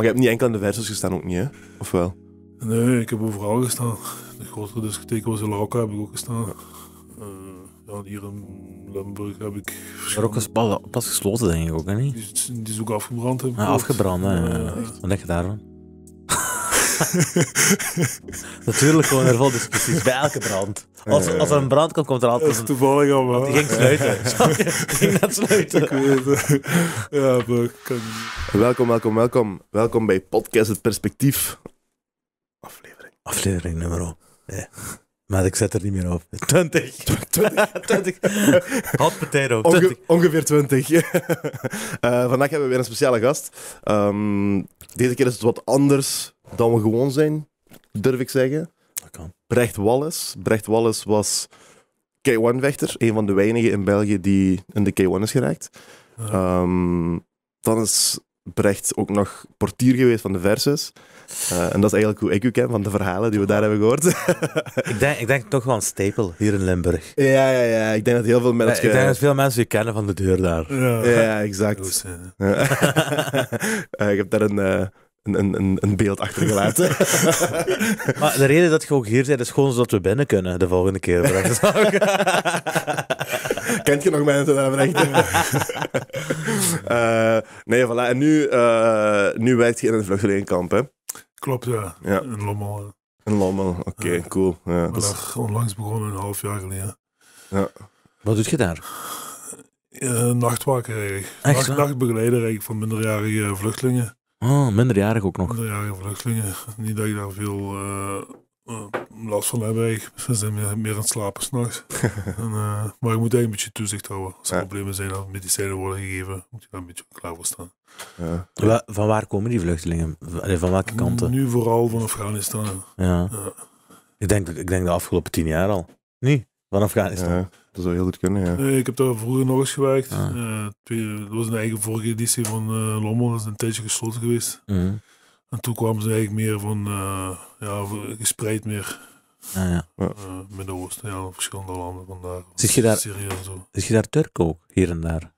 Maar je hebt niet enkel in de versus gestaan ook niet, hè? Of wel? Nee, ik heb overal gestaan. De grotere discotheek was in Larocca, heb ik ook gestaan. Eh, ja. hier in Limburg heb ik... Larocca is pas gesloten, denk ik ook, hè? Die, die is ook afgebrand, heb ah, Ja, afgebrand, Wat denk je daarvan? Natuurlijk gewoon er vol precies bij elke brand. Als, als er een brand komt, komt er altijd een... toevallig allemaal. Die ging sluiten. Die ging net sluiten. ja, Welkom, welkom, welkom. Welkom bij Podcast Het Perspectief. Aflevering. Aflevering nummer Maar ik zet er niet meer op. 20. 20. 20. Hot potato. 20. ongeveer 20. Eh, vandaag hebben we weer een speciale gast. Ehm, deze keer is het wat anders dan we gewoon zijn, durf ik zeggen. Dat kan. Brecht Wallis Brecht Wallis was K1-vechter, een van de weinigen in België die in de K1 is geraakt. Ehm, dan is Brecht ook nog portier geweest van de Versus. Eh, en dat is eigenlijk hoe ik u ken van de verhalen die we daar hebben gehoord. ik, denk, ik denk toch wel een stapel hier in Limburg. Ja, ja, ja. Ik denk dat heel veel mensen. ik denk dat veel mensen je kennen van de deur daar. Ja, exact. Eh, ik heb daar een. Eh, een, een, een beeld achtergelaten. maar de reden dat je ook hier bent, is gewoon zodat we binnen kunnen de volgende keer. Kent je nog mijn Zuid-Afrika? uh, nee, voilà. En nu, uh, nu werkt je in een vluchtelingenkamp, hè? Klopt, ja. ja. Lommel. In Lommel, oké, cool. Ja, dat is... onlangs begonnen, een half jaar geleden. Ja. Wat doet je daar? Uh, nachtwaker eigenlijk. nachtbegeleider eigenlijk van minderjarige vluchtelingen. Oh, minderjarig ook nog. Minderjarige vluchtelingen. Niet dat ik daar veel eh, eh, last van heb eigenlijk. Ze zijn meer, meer aan het slapen s'nachts. Eh, maar ik moet eigenlijk een beetje toezicht houden. Als er problemen zijn, dat medicijnen worden gegeven, moet je daar een beetje klaar voor staan. Ja. Van waar komen die vluchtelingen? Van welke kanten? Nu vooral van Afghanistan. Ja. Ik, denk, ik denk de afgelopen tien jaar al. Nee? van Afghanistan. Ja, dat zou heel goed kunnen, ja. Eh, ik heb daar vroeger nog eens gewerkt. Ah. Eh, was een eigen vorige editie van uh, Lommel. Dat is een tijdje gesloten geweest. Mhm. En toen kwamen ze eigenlijk meer van, ja, gespreid meer. Ah, ja. Midden-Oosten, ja, verschillende landen vandaar. Zit je daar, Syrië en zo. Zit je daar Turk ook, hier en daar?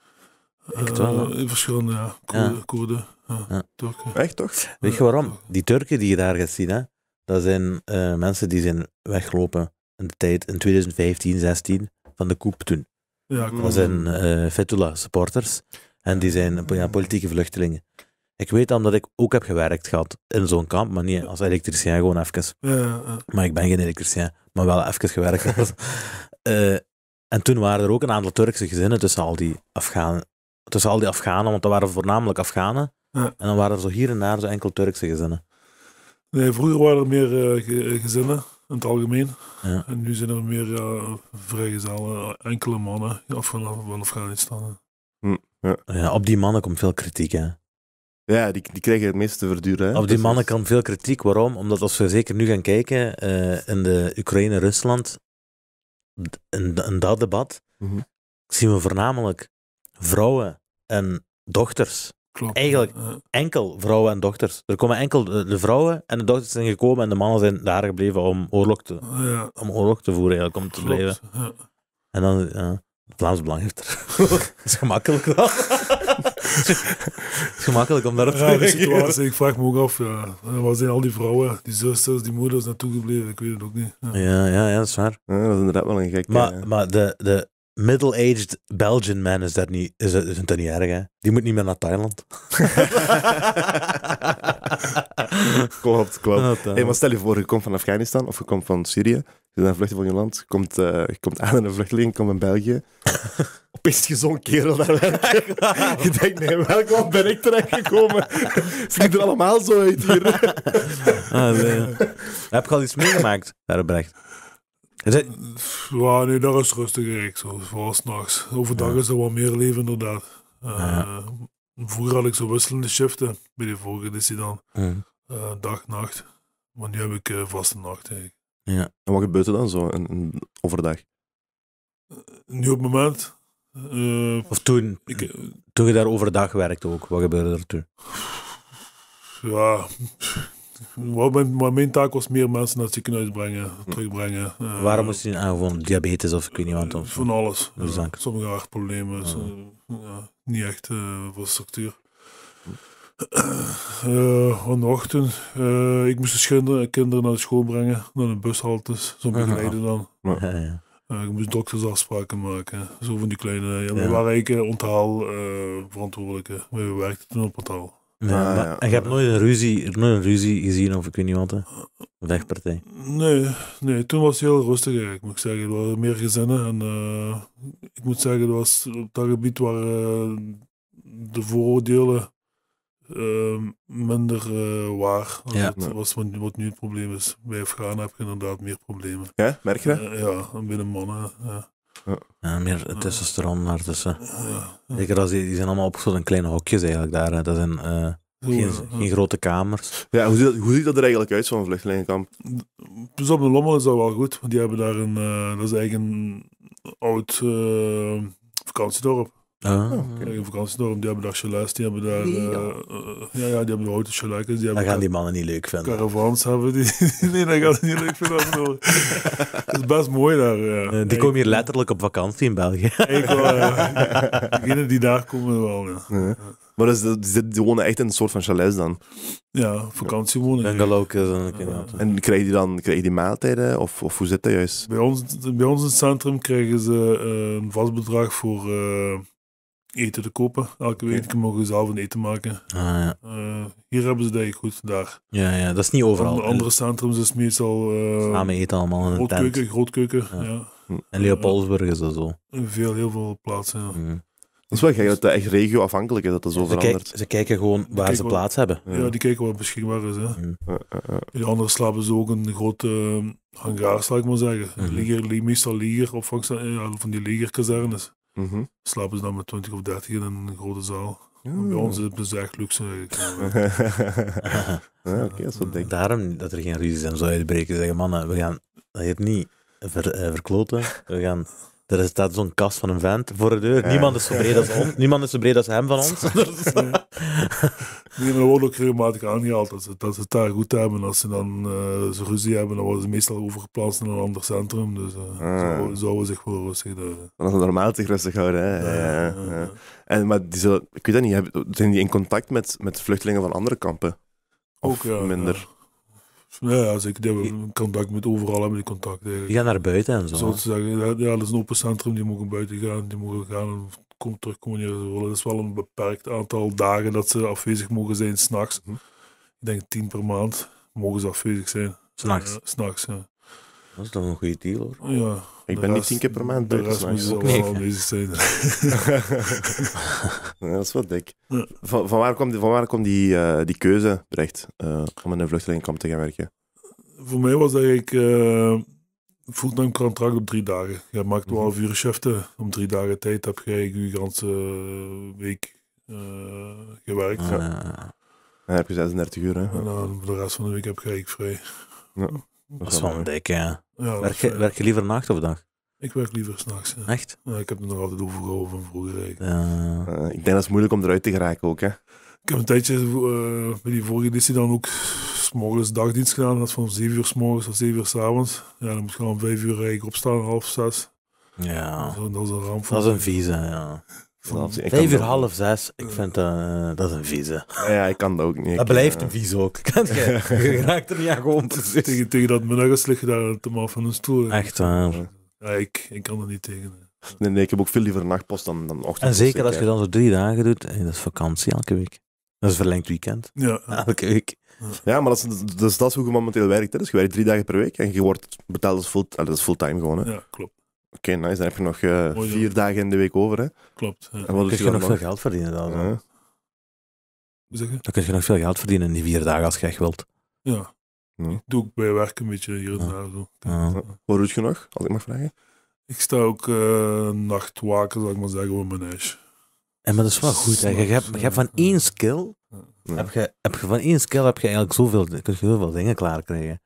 In verschillende, ja. Koerden, ja. Koerden Turken. Echt toch? Weet je waarom? Die Turken die je daar gaat zien, hè, dat zijn mensen die zijn weggelopen in de tijd in 2015, 16 van de koep toen. Ja, cool. Dat zijn uh, eh, supporters en die zijn politieke vluchtelingen. Ik weet dat omdat ik ook heb gewerkt gehad in zo'n kamp, maar niet als elektricien, gewoon even. Ja, Maar ik ben geen elektricien, maar wel even gewerkt. Eh, en toen waren er ook een aantal Turkse gezinnen tussen al die Afghanen, tussen al die Afghanen want dat waren voornamelijk Afghanen. En dan waren er zo hier en daar zo enkel Turkse gezinnen. Nee, vroeger waren er meer eh, gezinnen in het algemeen. Ja. En nu zijn er meer ja, vrijgezellen, enkele mannen af van Afghanistan. ja. ja. op die mannen komt veel kritiek, hè? Ja, die, die krijgen het meeste te verduren. Hè? Op die mannen kan veel kritiek. Waarom? Omdat als we zeker nu gaan kijken eh, in de Oekraïne-Rusland, in, in, dat debat, mhm. zien we voornamelijk vrouwen en dochters Eigenlijk enkel vrouwen en dochters. Er komen enkel de, vrouwen en de dochters zijn gekomen en de mannen zijn daar gebleven om oorlog te, om oorlog te voeren, eigenlijk, om te blijven. En dan, ja, Vlaams Belang heeft is gemakkelijk dan. is gemakkelijk om daarop te ja, reageren. Ik vraag me ook af, ja, waar zijn al die vrouwen, die zusters, die moeders naartoe gebleven? Ik weet het ook niet. Ja, ja, ja, dat is waar. Ja, dat is inderdaad wel een gek. Maar, maar de, de, middle-aged Belgian man is dat niet, is, is dat niet erg, hè? Die moet niet meer naar Thailand. klopt, klopt. maar stel je voor, je komt van Afghanistan of je komt van Syrië, je bent een vluchteling van je land, je komt, uh, komt aan in een vluchteling, komt in België. Opeens je zo'n kerel daar Je denkt, nee, welk land ben ik terechtgekomen? Ziet er allemaal zo uit hier. ah, nee. Heb ik al iets meegemaakt, Herbrecht? Ja, nee, daar is rustiger ik zo, Overdag is er wat meer leven, inderdaad. Eh, vroeger had ik zo wisselende shiften bij de vorige editie dan. Ja. Eh, dag, nacht. Maar nu heb ik uh, vaste nacht eigenlijk. Ja, en wat gebeurt er dan zo in, overdag? nu op het moment. of toen, ik, toen je daar overdag werkte ook, wat gebeurde er toen? Ja, mijn, mijn taak was meer mensen naar het ziekenhuis brengen, hm. terugbrengen. Eh, Waarom moest je aangevonden? Diabetes of ik weet niet wat? Of, van alles. sommige hartproblemen, niet echt eh, voor structuur. Uh, vanochtend, uh, ik moest de kinderen, naar de school brengen, naar de bushalte, zo begeleiden dan. Uh, ik moest doktersafspraken maken, zo van die kleine. Ja, we waren eigenlijk onthaal verantwoordelijke. We werkten toen op onthaal. Nee, ah, maar, je hebt nooit een, ruzie, nooit een ruzie gezien of ik weet niet wat, Een vechtpartij? Nee, nee, toen was het heel rustig eigenlijk, moet zeggen. Er waren meer gezinnen en eh, ik moet zeggen, dat was op dat gebied waar eh, de vooroordelen ehm, minder eh, waar. Ja. Dat was wat, nu het probleem is. Bij Afghanen heb je inderdaad meer problemen. Ja, merk je dat? ja, binnen mannen. Ja. meer testosteron naar tussen. Zeker als die, die zijn allemaal op in kleine hokjes eigenlijk daar. Dat zijn eh, geen, grote kamers. Ja, hoe ziet, dat, hoe ziet dat er eigenlijk uit, zo'n vluchtelingenkamp? Dus op de Lommel is dat wel goed, want die hebben daar een, eh, dat is eigenlijk een oud eh, vakantiedorp. Ah. Ja, in die hebben daar chalets, die hebben daar... Eh, eh, ja, ja, die hebben auto's, chalets. Die hebben gaan die mannen niet leuk vinden. Caravans hebben die... nee, dat gaan ze niet leuk vinden. Het is best mooi daar, eh, Die komen hier letterlijk op vakantie in België. ik wel, ja. die daar komen wel, Maar dus, die, wonen echt in een soort van chalets dan? Ja, vakantiewoning. En dan ook. En krijg je dan krijgen die maaltijden of, of hoe zit dat juist? Bij ons, bij ons in het centrum krijgen ze een vast bedrag voor eten te kopen. Elke week okay. mogen ze zelf een eten maken. Ah, ja. uh, hier hebben ze dat eigenlijk goed, daar. Ja, ja, dat is niet overal. In andere centrums is meestal... Uh, Samen eten allemaal in grootkeuken, grootkeuken, ja. ja. En Leopoldsburg is dat zo. Veel, heel veel plaatsen, ja. Mm. Dat is wel dat echt regioafhankelijk is, dat dat zo ze ze kijken gewoon waar ze plaats hebben. Ja. die kijken wat beschikbaar is. Hè. Mm. andere slapen ze ook een grote ehm, hangaar, zal ik maar zeggen. Mm -hmm. Liger, meestal leger, of van die legerkazernes. Mm -hmm. Slapen ze dus dan met 20 of 30 in een grote zaal. Bij ons is het dus echt luxe eigenlijk. Eh. ja, okay, dat is Daarom dat er geen ruzies zijn zou uitbreken. Zeggen mannen, we gaan dat heet niet ver, uh, verkloten. We gaan er staat zo'n kast van een vent voor de deur. Niemand is zo breed als, ons, niemand is zo breed als hem van ons. Niemand worden ook regelmatig aangehaald. Dat ze, dat ze het daar goed hebben. Als ze dan uh, ruzie hebben, dan worden ze meestal overgeplaatst naar een ander centrum. Dus uh, eh, ah. zouden zou zich wel rustig houden. Dat normaal zich rustig houden. Hè? en, maar die ik weet dat niet, zijn die in contact met, met vluchtelingen van andere kampen? Of ook, minder? Ja, zeker. ik, hebben contact met overal hebben die contact. Die gaan naar buiten en zo. Zo te zeggen, ja, dat is een open centrum, die mogen buiten gaan, die mogen gaan en terugkomen wanneer ze willen. Dat is wel een beperkt aantal dagen dat ze afwezig mogen zijn, s'nachts. Mhm. Ik denk tien per maand mogen ze afwezig zijn. S'nachts? Ja, s'nachts, ja. Dat is toch een goede deal hoor. ja. Ik ben niet tien keer per maand bezig. Dat is wel bezig zijn. dat is wel dik. Ja. Van, waar komt eh, die, keuze terecht uh, eh, om in een vluchtelingenkamp te gaan werken? Voor mij was eigenlijk uh, eh, fulltime contract op drie dagen. Je maakt 12 mhm. uur shiften. Om drie dagen tijd heb je Uw je hele week gewerkt. Dan heb je 36 uur. En dan de rest van de week heb je eigenlijk vrij. Dat is wel een dikke ja. werk, je, eh, werk je liever nacht of dag? Ik werk liever s'nachts. Ja. Echt? ik heb er nog altijd overgehouden van vroeger. Eh, ik denk dat het moeilijk om eruit te geraken ook, hè? Ik heb een tijdje uh, bij die vorige editie dan ook morgens dagdienst gedaan. Dat is van 7 uur morgens tot 7 uur avonds. Ja, dan moet ik gewoon om 5 uur rijden opstaan, half 6. Ja. dat is een ramp. Dat is een vieze, ja. Vijf uur half zes, ik vind uh, dat is een vieze. Ja, ik kan dat ook niet. Dat blijft eh, een vis ook. Kan je, je raakt er niet aan gewoon. Tegen, tegen dat menuggers liggen daar te maf van een stoel. Echt waar. Ja, ik, ik kan er niet tegen. Nee, nee, ik heb ook veel liever nachtpost dan, dan ochtend. En dus zeker als je eh, dan zo drie dagen doet, en dat is vakantie elke week. Dat is verlengd weekend. Ja. Elke week. Ja, maar dat is, dus dat is hoe je momenteel werkt. Hè. Dus je werkt drie dagen per week en je wordt betaald als full, dat is fulltime gewoon. Hè. Ja, klopt. Oké, nou nice. Dan heb je nog eh, vier dagen in de week over. Hè? Klopt. Ja. En wat kun je, nog, veel geld verdienen dan. Ja. Dan kun je nog veel geld verdienen in die vier dagen als je echt wilt. Ja. ja. Ik doe ook bij werk een beetje hier en daar. Zo. Wat doet je nog, als ik mag vragen? Ik sta ook eh, nachtwaken, zal ik maar zeggen, op mijn ijs. En maar dat is wel goed. Hè. Je, hebt, van één skill, heb, je, heb je van één skill heb je eigenlijk zoveel, kun je heel dingen klaar krijgen.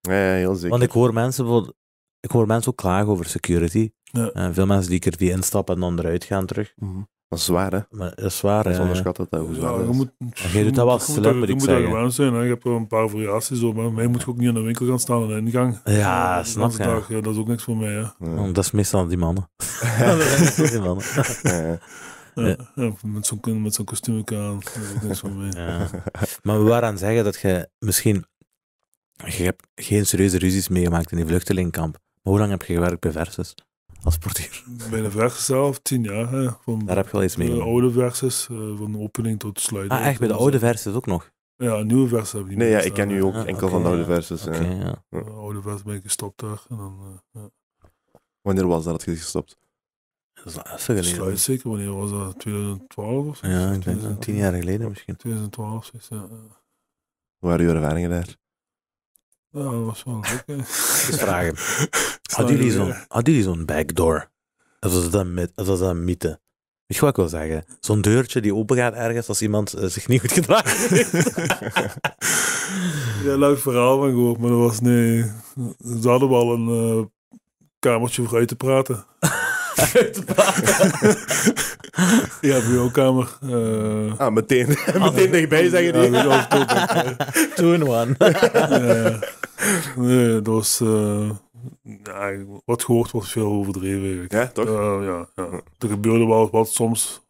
Ja, heel zeker. Want ik hoor mensen bijvoorbeeld ik hoor mensen ook klagen over security. Eh, veel mensen die er die instappen en dan eruit gaan terug. Mhm. Dat is zwaar, hè? Maar dat is zwaar, hè? onderschat dat, hoe zwaar ja, je Moet, je doet dat wel slim, moet ik moet Je moet daar zijn, Je hebt een paar variaties op, maar mij moet je ook niet in de winkel gaan staan aan de ingang. Ja, snap je. dat is ook niks voor mij, hè? dat is meestal die mannen. die mannen. Ja, met zo'n met zo'n kostuum aan, dat is ook niks voor mij. Maar we waren aan het zeggen dat je misschien... Je hebt geen serieuze ruzies meegemaakt in die vluchtelingkamp hoe lang heb je gewerkt bij Versus als portier? Bij de Versus zelf, tien jaar. van Daar heb je wel iets mee. De oude Versus, eh, van opening tot sluiting. Ah, echt? Bij de oude Versus ook nog? Ja, nieuwe versus heb je niet Nee, ja, ik ken nu ook ah, enkel van de oude versus. Okay, Ja. De oude versus ben ik gestopt daar. En dan, eh, Wanneer was dat, dat gestopt? Sluit zeker, wanneer was dat? 2012 of zo? Ja, tien jaar geleden misschien. 2012, ja. Hoe waren uw ervaringen daar? Ja, oh, dat was wel leuk. dus vragen. had jullie zo'n backdoor? Dat was een met, dat was dan mythe. Weet je wat ik wil zeggen? Zo'n deurtje die open gaat ergens als iemand eh, zich niet goed gedraagt. heeft. ja, leuk verhaal van gehoord, maar dat was nee. Ze hadden wel een uh, kamertje voor uit te praten ja, bureaukamer. Uh... Ah, meteen. meteen ah, dichtbij zeggen die. Ja, Two in one. ja. dat was... Eh, ja, wat gehoord wordt veel overdreven Ja, toch? Eh, ja, ja, Er gebeurde wel wat soms.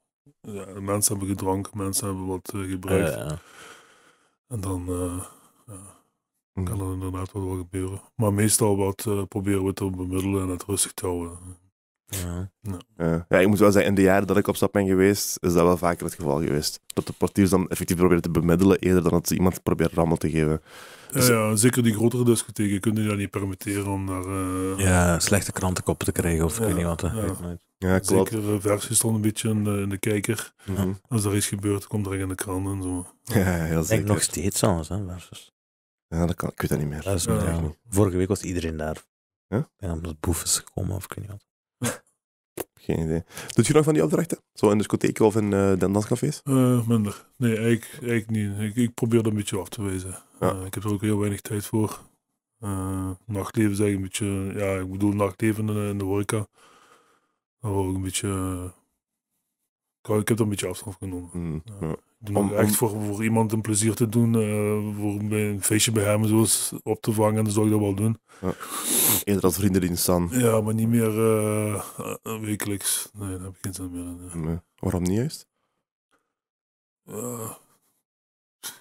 mensen hebben gedronken, mensen hebben wat gebruikt. Ja, en dan hm. kan er inderdaad wat wel gebeuren. Maar meestal wat, proberen we te bemiddelen en het rustig te houden. Ja. Eh, ja, ik moet wel zeggen, in de jaren dat ik op stap ben geweest, is dat wel vaker het geval geweest. Dat de portiers dan effectief proberen te bemiddelen eerder dan dat ze iemand proberen rammel te geven. ja, dus- zeker die grotere discotheken kunnen je dat niet permitteren om naar Uh, eh, ja, slechte krantenkoppen te krijgen of ik weet niet wat. Ja, klopt. Zeker eh, versie stond een beetje in de, kijker. Mhm. Als er iets gebeurt, komt er in de krant en zo. Ja, heel zeker. Ik nog steeds anders. hè, versus. Ja, dat kan, ik weet dat niet meer. Dat is ja. Vorige week was iedereen daar. Ja? Ja, omdat Boef is gekomen of ik weet niet wat geen idee. Doet je nog van die opdrachten? Zo in discotheek of in uh, danscafés? Eh, minder. Nee, eigenlijk, eigenlijk niet. Ik, ik, probeer er een beetje af te wezen. Eh, ik heb er ook heel weinig tijd voor. nachtleven is eigenlijk een beetje... Ja, ik bedoel nachtleven in, in de horeca. Daar ook een beetje... ik heb er een beetje afstand genomen. Mm, ja. Om, echt voor, voor iemand een plezier te doen, eh, voor een feestje bij hem zo op te vangen, dan zou ik dat wel doen. Ja. Eerder als vriendendienst dan? Ja, maar niet meer eh, eh, wekelijks. Nee, daar heb ik geen zin meer Nee. Waarom niet juist?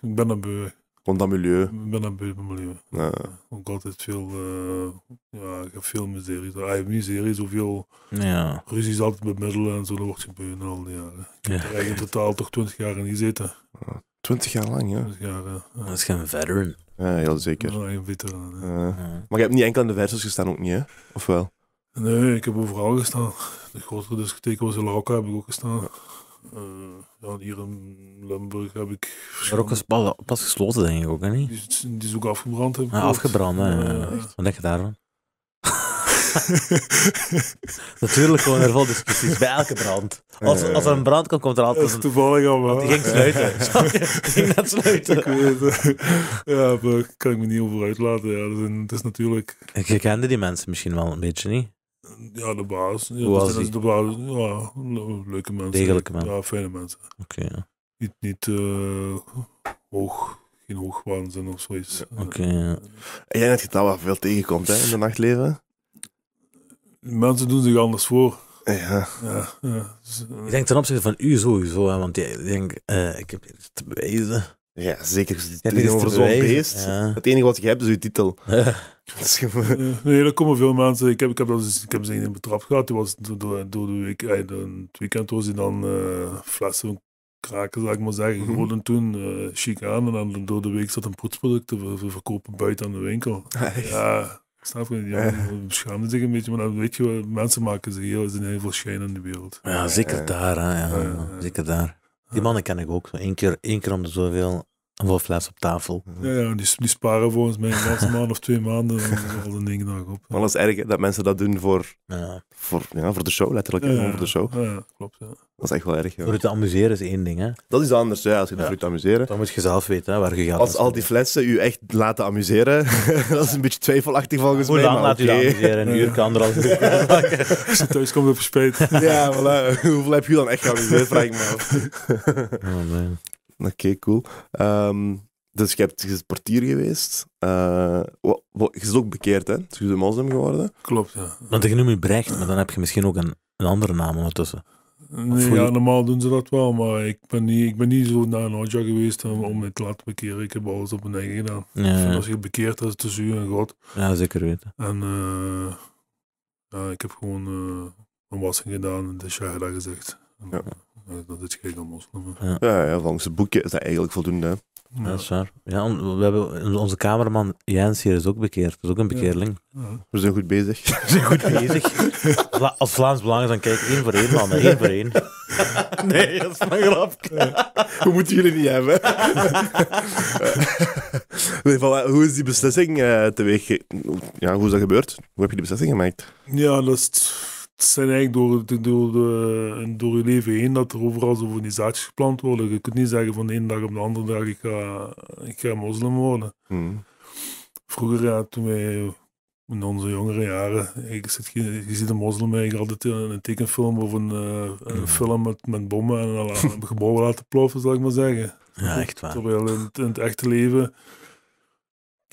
ik ben een beu. Gewoon dat milieu. Ik ben een buitenmilieu. Ja. Ook altijd veel, eh, ja, ik heb veel miserie. Ik ah, heb miserie, zoveel ja. ruzies altijd met middelen en zo, dat wordt gebeuren al die jaren. Ik heb er eigenlijk in totaal toch twintig jaar in gezeten. Ah, twintig jaar lang, ja. jaar, eh, ja. Dat is geen veteran. Ja, heel zeker. een Maar je hebt niet enkel aan de versus gestaan ook niet, hè? Of wel? Nee, ik heb overal gestaan. De grotere discotheek was in Larocca, heb ik ook gestaan. Eh, ja, hier in Limburg heb ik... Maar ook pas, gesloten, denk ik ook, hè, niet? Die, is- die ook afgebrand, heb Ja, ah, afgebrand, hè. Echt? Wat denk je daarvan? Natuurlijk gewoon er veel precies bij elke brand. Als, als er een brand komt, komt er Dat altijd is een... toevallig allemaal. Die ging sluiten. Die ging net Ik Ja, daar kan ik me niet over uitlaten. Ja, dat is, het is natuurlijk... Ik kende die mensen misschien wel een beetje, niet? Ja, de baas. Ja, was dus de baas. Ja, leuke mensen. Degelijke mensen Ja, fijne mensen. Oké, ja. Niet, niet eh, hoog, geen hoogwaanzin of zoiets. Oké, ja. En jij het getal waar veel tegenkomt hè, in de nachtleven. Mensen doen zich anders voor. Ja. Ja, ja. Ik denk ten opzichte van u sowieso, want jij- ik denk, eh, ik heb hier iets te bewijzen. Ja, zeker. Het is over zo'n beest. Het enige wat je hebt is je titel. Ja. Eh, nee, er komen veel mensen. Ik heb, ik heb, dat ik heb ze in betrap gehad. Die was door, de week, eh, het weekend was hij dan eh, flessen kraken, zou ik maar zeggen. Mm -hmm. toen uh, chic aan. En dan door de week zat een poetsproduct we verkopen buiten aan de winkel. Ah, ja, snap je? Ja, ja. schaamden zich een beetje. Maar dan weet je, mensen maken zich heel, heel veel schijn in de wereld. Ja, zeker daar. ja. Zeker daar. Die mannen ken ik ook. Eén keer, één keer om de zoveel een fles op tafel. Ja, ja die, sparen volgens mij een maand of twee maanden. dan al de ding dag op. Maar dat is erg dat mensen dat doen voor ja voor, ja, voor de show, letterlijk. Ja, voor de show. Ja, klopt. Ja. Dat is echt wel erg. Voor het te amuseren is één ding, hè? Dat is anders, ja, als je ja. voor te amuseren. Dan moet je zelf weten hè, waar je gaat. Als al die flessen u echt laten amuseren, dat is een beetje twijfelachtig volgens mij. Hoe lang laat u dat amuseren? Een uur, kan anderhalf uur. Als je thuis komt, verspijt. ja, voilà. Hoeveel heb je dan echt geamuseerd, vraag ik me af. Oh, Oké, cool. Ehm, dus je, hebt, portier geweest. wat, eh, wat, je is ook bekeerd, hè? Dus je moslim geworden. Klopt, ja. Want je noemt je Brecht, maar dan heb je misschien ook een, een andere naam ondertussen. Nee, ja, normaal doen ze dat wel, maar ik ben niet, ik ben niet zo naar een oudja geweest om, om het te laten bekeren. Ik heb alles op mijn eigen gedaan. als je bekeerd, is tussen u en God. Ja, zeker weten. En eh, ja, ik heb gewoon uh, een wassing gedaan en de shahada gezegd. En, ja. Dat is geen moslim. Ja, ja, volgens het boekje is dat eigenlijk voldoende. Ja. Dat is waar. Ja, we hebben, onze cameraman Jens hier is ook bekeerd. Dat is ook een bekeerling. Ja. We zijn goed bezig. We zijn goed bezig. als Vlaams Belang dan kijk één voor één, man. Één voor één. Nee, dat is mijn grapje. We moeten jullie niet hebben. Hoe is die beslissing uh, eh, teweeg... Ja, hoe is dat gebeurd? Hoe heb je die beslissing gemaakt? Ja, dat zijn eigenlijk door, door, door je leven heen dat er overal die zaadjes geplant worden. Je kunt niet zeggen van de ene dag op de andere dag, ik ga, ik ga moslim worden. Hmm. Vroeger, ja, toen wij in onze jongere jaren, ik zit, je, ziet een moslim eigenlijk altijd in een tekenfilm of een, eh, hmm. film met, met bommen en een gebouw laten ploffen, zal ik maar zeggen. Ja, echt waar. Terwijl in het echte leven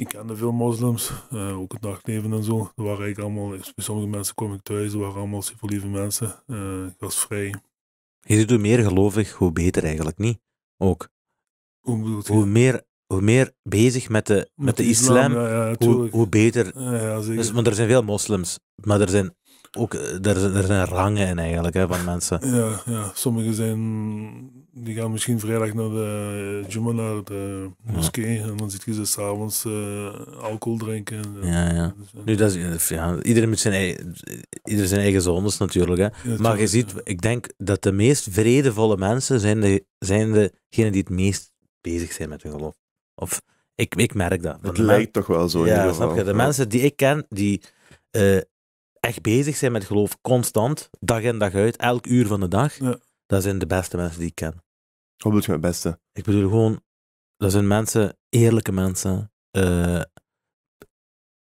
ik kende veel moslims, eh, ook het nachtleven en zo. Er waren eigenlijk allemaal, bij sommige mensen kwam ik thuis, er waren allemaal super lieve mensen. ik eh, was vrij. Je ziet hoe meer gelovig, hoe beter eigenlijk, niet? Ook. Hoe, meer, hoe meer bezig met de, met, de islam, hoe, hoe, beter. Ja, dus, er zijn veel moslims, maar er zijn ook eh, er, er zijn rangen in eigenlijk hè, van mensen. Ja, ja, sommigen zijn die gaan misschien vrijdag naar de eh, juma naar de moskee. En dan zit je ze s'avonds uh, alcohol drinken. Eh, ja, ja. Dus, nu, dat is, ja, iedereen met zijn eigen, iedereen zijn eigen zones natuurlijk. Hè. maar je ziet, ik denk dat de meest vredevolle mensen zijn, de, zijn degenen die het meest bezig zijn met hun geloof. Of ik, ik merk dat. Het lijkt toch wel zo. In ja, snap je? De mensen die ik ken, die echt bezig zijn met geloof, constant, dag in dag uit, elk uur van de dag. Dat zijn de beste mensen die ik ken. Wat bedoel je met beste? Ik bedoel gewoon, dat zijn mensen, eerlijke mensen, eh,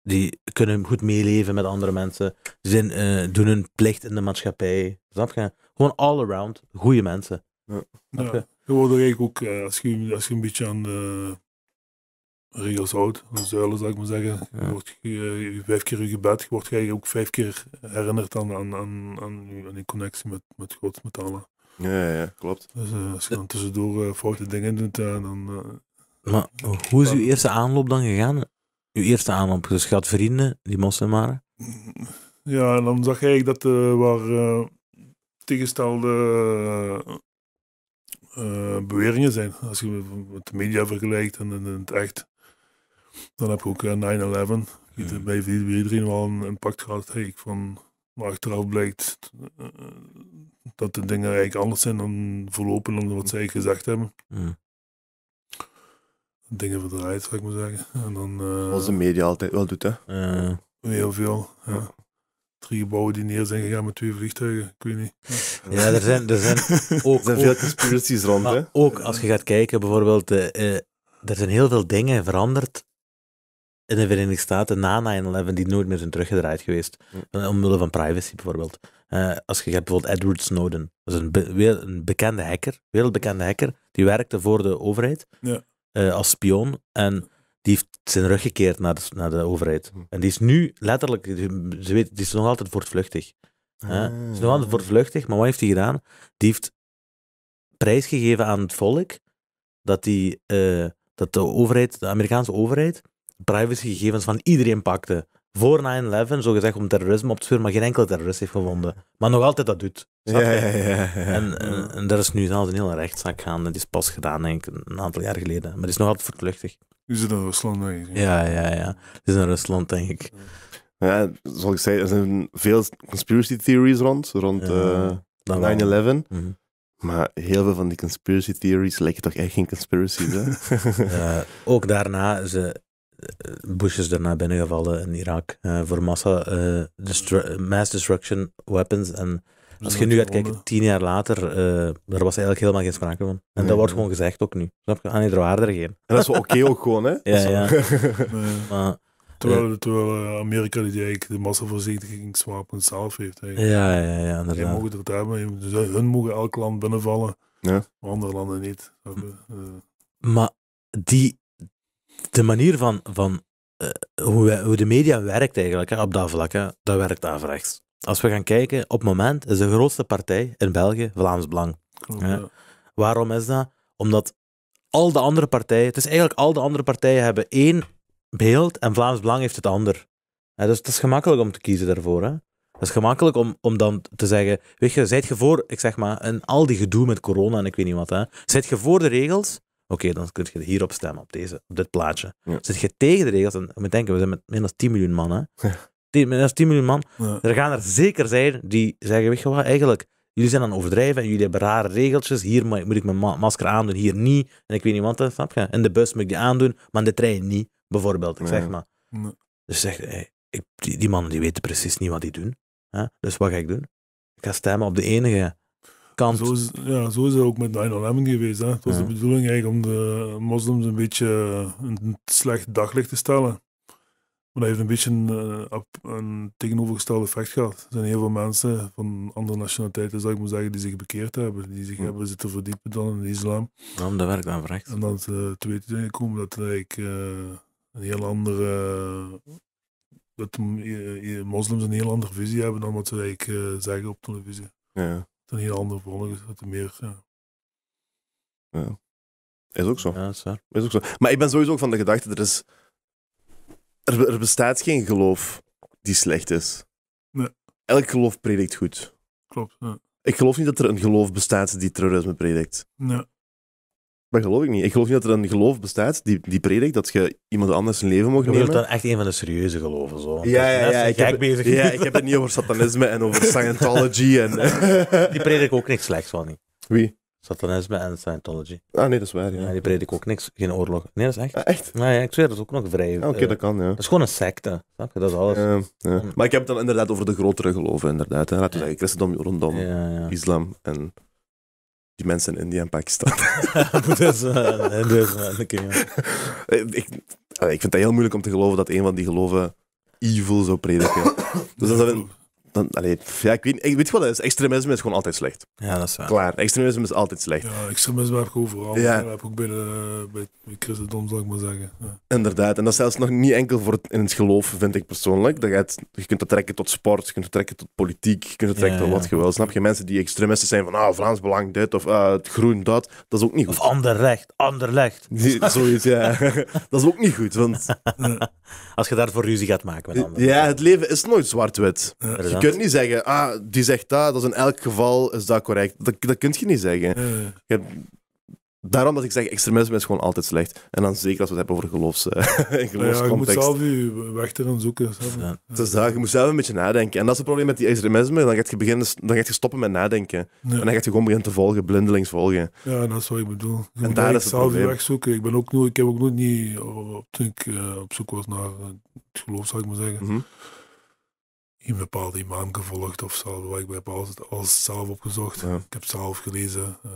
die kunnen goed meeleven met andere mensen, zijn, eh, doen hun plicht in de maatschappij. Snap je? Gewoon all around goede mensen. Ja. Snap je? Ja, wordt eigenlijk ook, eh, als, je, als je een beetje aan de regels houdt, zuilen zou ik maar zeggen, ja. wordt je, vijf keer gebed, je wordt je ook vijf keer herinnerd aan, aan, aan, aan, connectie met, met God, met Allah. Ja, ja klopt. Dus eh, als je dan tussendoor uh, foute dingen doet, dan... Eh, maar hoe is uw eerste aanloop dan gegaan? Uw eerste aanloop, dus gaat vrienden, die moslim maar Ja, en dan zag ik dat er waar beweringen zijn. Als je met de media vergelijkt en in het echt. Dan heb je ook 9-11. Mm. Bij iedereen wel een impact gehad, denk ik, van maar achteraf blijkt dat de dingen eigenlijk anders zijn dan voorlopig dan wat zij gezegd hebben. Mm. Dingen verdraaid, zou ik maar zeggen. En dan, eh, Als de media altijd wel doet, hè? Eh. Heel veel, ja. Drie gebouwen die neer zijn gegaan met twee vliegtuigen, ik weet niet. Ja, er zijn, er zijn ook... veel conspiracies rond, Ook als je gaat kijken, bijvoorbeeld, eh, er zijn heel veel dingen veranderd in de Verenigde Staten na 9-11 die nooit meer zijn teruggedraaid geweest. Hm. Eh, omwille van privacy bijvoorbeeld. Eh, als je gaat bijvoorbeeld Edward Snowden, dat is een, weer een bekende hacker, wereldbekende hacker, die werkte voor de overheid ja. Eh, als spion en die heeft zijn rug gekeerd naar de, naar de overheid. Hm. En die is nu letterlijk, ze weet, die is nog altijd voortvluchtig. Ah, hè? Ze is nog altijd ah. voortvluchtig, maar wat heeft hij gedaan? Die heeft prijsgegeven aan het volk dat, die, dat de overheid, de Amerikaanse overheid, privacygegevens van iedereen pakte. Voor 9-11, zogezegd om terrorisme op te sturen, maar geen enkele terrorist heeft gevonden. Maar nog altijd dat doet. Ja, ja, ja, En, en, daar is nu zelfs een hele rechtszaak gaande. Die is pas gedaan, denk ik, een aantal jaar geleden. Maar die is nog altijd verkluchtig. Is zit in Rusland, denk Ja, ja, ja. Het is in Rusland, denk ik. Ja, zoals ik zei, er zijn veel conspiracy theories rond, rond 9-11. Eh, mhm. Maar heel veel van die conspiracy theories lijken toch echt geen conspiracy, hè? uh, ook daarna, ze, eh, Bush is daarna binnengevallen in Irak eh, voor massa, uh, mass destruction weapons. En als je nu gaat kijken, tien jaar later, daar was eigenlijk helemaal geen sprake van. En dat wordt gewoon gezegd ook nu. Snap je? Ah nee, er waren er geen. En dat is wel oké ook gewoon, hè? ja, ja. terwijl, Amerika die eigenlijk de massavoorzichtigingswapens zelf heeft. Ja, ja, ja, inderdaad. mogen dat dus, hebben. hun mogen elk land binnenvallen, ja. maar andere landen niet. Maar die de manier van, van eh, hoe, hoe, de media werkt eigenlijk hè, op dat vlak, hè, dat werkt averechts. Als we gaan kijken, op het moment is de grootste partij in België Vlaams Belang. ja. Waarom is dat? Omdat al de andere partijen, het is eigenlijk al de andere partijen hebben één beeld en Vlaams Belang heeft het ander. Ja, dus het is gemakkelijk om te kiezen daarvoor. Hè? Het is gemakkelijk om, om dan te zeggen, weet je, zijt je voor, ik zeg maar, en al die gedoe met corona en ik weet niet wat, hè, zijt je voor de regels Oké, dan kun je hierop stemmen, op, deze, op dit plaatje. Ja. Zit je tegen de regels, en je denken, we zijn met minder dan 10 miljoen mannen. Ja. 10 miljoen man. Er gaan er zeker zijn die zeggen, weet je wat, eigenlijk, jullie zijn aan het overdrijven en jullie hebben rare regeltjes. Hier moet ik mijn masker aandoen, hier niet. En ik weet niet wat, snap je? In de bus moet ik die aandoen, maar in de trein niet, bijvoorbeeld. Ik zeg maar. Dus zeg, hey, ik, die, die, mannen die weten precies niet wat die doen. Hè? Dus wat ga ik doen? Ik ga stemmen op de enige zo is, ja, zo is het ook met 9-11 geweest. Hè. Het was de bedoeling eigenlijk om de moslims een beetje eh, een slecht daglicht te stellen. Maar dat heeft een beetje eh, een, tegenovergestelde effect gehad. Er zijn heel veel mensen van andere nationaliteiten, zou ik maar zeggen, die zich bekeerd hebben. Die zich hebben zitten verdiepen dan in de islam. Waarom dat werk dan verrekt? En eh, dat uh, te weten zijn dat eigenlijk een heel andere... dat moslims een heel andere visie hebben dan wat ze eigenlijk zeggen op televisie. Ja een heel andere bron. dat er meer. Eh, ja. Is ook zo. Ja, is, is, ook zo. Maar ik ben sowieso ook van de gedachte: er, is, er, er bestaat geen geloof die slecht is. Nee. Elk geloof predikt goed. Klopt. Ja. Ik geloof niet dat er een geloof bestaat die terrorisme predikt. Nee. Dat geloof ik niet. Ik geloof niet dat er een geloof bestaat die, die predikt dat je iemand anders zijn leven mag nemen. Je dan echt een van de serieuze geloven. Zo. Ja, ja, ja, ik heb, bezig. ja, ik heb het niet over satanisme en over Scientology. En... die predik ook niks slechts van. Niet. Wie? Satanisme en Scientology. Ah, nee, dat is waar. Ja. die predik ook niks, geen oorlog. Nee, dat is echt. Ah, echt? Nee, ja, ik zweer, dat ook nog vrij. Ah, oké, eh, dat kan, ja. Dat is gewoon een secte. Snap je? Dat is alles. Ja. Maar ik heb het dan inderdaad over de grotere geloven, inderdaad. Hè. Laten we zeggen, christendom rondom islam en mensen in India en Pakistan. ik, vind het heel moeilijk om te geloven dat een van die geloven evil zou prediken. dus dat is dan, ja, ik weet, ik weet wel, extremisme is gewoon altijd slecht. Ja, dat is waar. Klaar, extremisme is altijd slecht. Ja, extremisme heb ik overal. ook bij, het christendom, zal ik maar zeggen. Inderdaad, en dat is zelfs nog niet enkel voor het, in het geloof, vind ik persoonlijk. Dat je, het, je kunt dat trekken tot sport, je kunt dat trekken tot politiek, je kunt dat trekken tot wat je wil. Snap je? Mensen die extremisten zijn van, ah, oh, Vlaams Belang dit, of uh, het groen dat, dat is ook niet goed. Of ander recht, ander recht. zoiets, ja. dat is ook niet goed, want... Als je daarvoor ruzie gaat maken met anderen. Ja, het leven is nooit zwart-wit kunt niet zeggen, ah, die zegt dat, dat is in elk geval is dat correct. Dat, dat kun je niet zeggen. daarom dat ik zeg, extremisme is gewoon altijd slecht. En dan zeker als we het hebben over geloofs, eh, geloofscontext. Ja, je moet zelf je weg zoeken. Ja. Dus je moet zelf een beetje nadenken. En dat is het probleem met die extremisme. Dan gaat je, beginnen, dan gaat je stoppen met nadenken. En dan gaat je gewoon beginnen te volgen, blindelings volgen. Ja, dat is wat ik bedoel. Je en daar is het zelf je weg zoeken. Ik, ben ook nooit, ik heb ook nooit niet, ik eh, uh, eh, op zoek was naar het geloof, zou ik maar zeggen... Mhm een bepaalde imam gevolgd of zelf, wat ik heb altijd alles zelf opgezocht. Ik heb zelf gelezen, eh,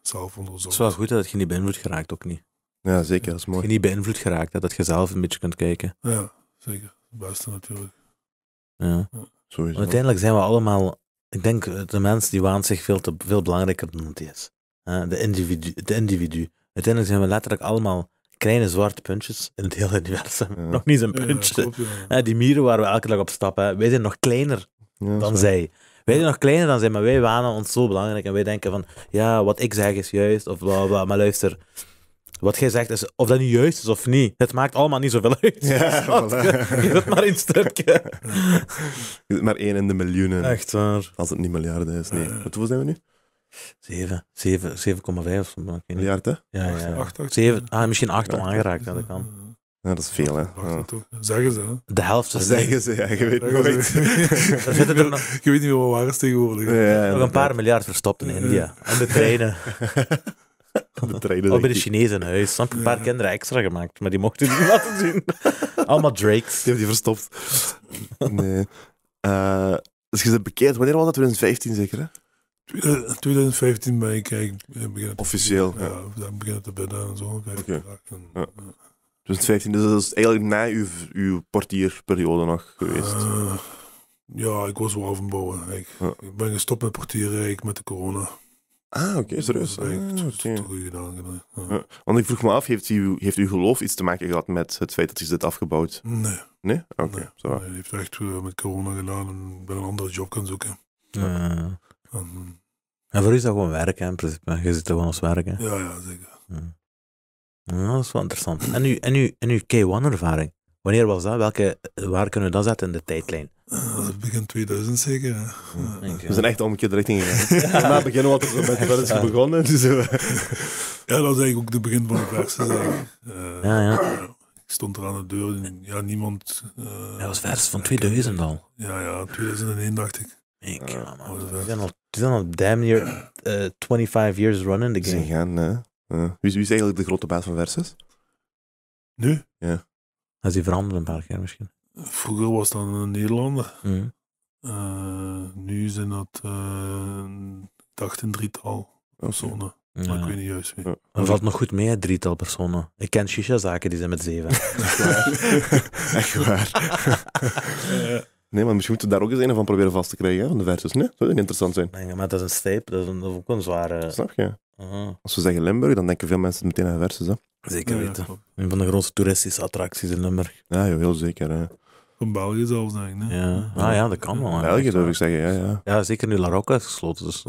zelf onderzocht. Het is wel goed dat je niet beïnvloed geraakt, ook niet. Ja, zeker, dat is mooi. je niet beïnvloed geraakt, dat je zelf een beetje kunt kijken. Ja, zeker. Het beste natuurlijk. Ja. Sowieso. uiteindelijk zijn we allemaal, ik denk, eh, de mens die waant zich veel, te, veel belangrijker dan het is. De individu, de individu. Uiteindelijk zijn we letterlijk allemaal kleine zwarte puntjes in het hele universum. Nog niet zo'n puntje. Ja, eh, die mieren waar we elke dag op stappen, wij zijn nog kleiner dan zij. Wij zijn nog kleiner dan zij, maar wij wanen ons zo belangrijk en wij denken van, ja, wat ik zeg is juist, of bla bla. Maar luister, wat jij zegt is, of dat nu juist is of niet, het maakt allemaal niet zoveel uit. Ja, dus voilà. Geef het maar een stukje. maar één in de miljoenen. Echt waar. Als het niet miljarden is, nee. Wat hoe zijn we nu? 7, 7, 7,5 of Miljard, hè? Ja, ja. 8, 8, 7, ah, misschien 8 al aangeraakt, ja, dat kan. Ja, dat is veel, hè? Ja. Zeggen ze, hè? De helft is Zeggen ze, ja, je weet Zeggen nooit. Ze. je, weet, nog... je weet niet wat waar is tegenwoordig. Ja, nog een paar miljard verstopt in India. En de treinen. de treinen Al bij de Chinezen huis. Ze hebben een paar kinderen extra gemaakt, maar die mochten niet laten zien. Allemaal Drakes. Die hebben die verstopt. Nee. Uh, dus je ze bekijkt, Wanneer was dat? 2015 zeker, hè? 2015 ben ik eigenlijk eh, beginnen Officieel? ja ja, begin beginnen te bedden en zo. Oké. Okay. 2015, dus dat is eigenlijk na uw, uw portierperiode nog geweest? Eh, ja, ik was wel bouwen Ik, ik ben gestopt met portieren ik met de corona. Ah, oké, okay, dus serieus. Ah, goed gedaan. Want ik vroeg me af, heeft, u, heeft uw geloof iets te maken gehad met het feit dat u dit afgebouwd? Nee. Nee? Oké, okay, nee. heeft echt eh, met corona gedaan en ben een andere job gaan zoeken. Ja. Mhm. en voor u is dat gewoon werken, in principe. Je zit gewoon als werken. Ja, ja, zeker. Mhm. Ja. dat is wel interessant. En uw, en uw, en uw K1-ervaring, wanneer was dat? Welke, waar kunnen we dat zetten in de tijdlijn? Eh, is begin 2000 zeker. Mhm, ja. is We zijn echt om een keer de richting gegaan. Na het begin wat met de begonnen. Dus, eh. ja, dat was eigenlijk ook de begin van de verse. Eh, ja, ja ik stond er aan de deur en ja, niemand... Uh, dat was vers van 2000 al. Ja, ja, 2001 dacht ik. Eh, ik, zijn al, al damn near uh, 25 years running the game. Ze gaan, uh, Wie, is, eigenlijk de grote baas van Versus? Nu? Ja. is die veranderd een paar keer misschien. Vroeger was dat een Nederlander. Mhm. nu zijn dat, ik dacht, een drietal personen. Maar ik weet niet juist wie. Ja. Dat valt nog goed mee, drietal personen. Ik ken shisha-zaken, die zijn met zeven. Echt waar. Echt waar. Nee, maar misschien moeten we daar ook eens een van proberen vast te krijgen, van de versus. Nee, dat zou interessant zijn. Nee, maar dat is een steep, dat is, een, ook een zware... Snap je? Als we zeggen Limburg, dan denken veel mensen meteen aan versus. Hè. Zeker weten. een van de grootste toeristische attracties in Limburg. Ja, heel zeker. Hè. Van België zelfs, denk ik. Ja. Ah ja, dat kan wel. België zou ik zeggen, ja. Ja, ja zeker nu La Rocca is gesloten. Dus.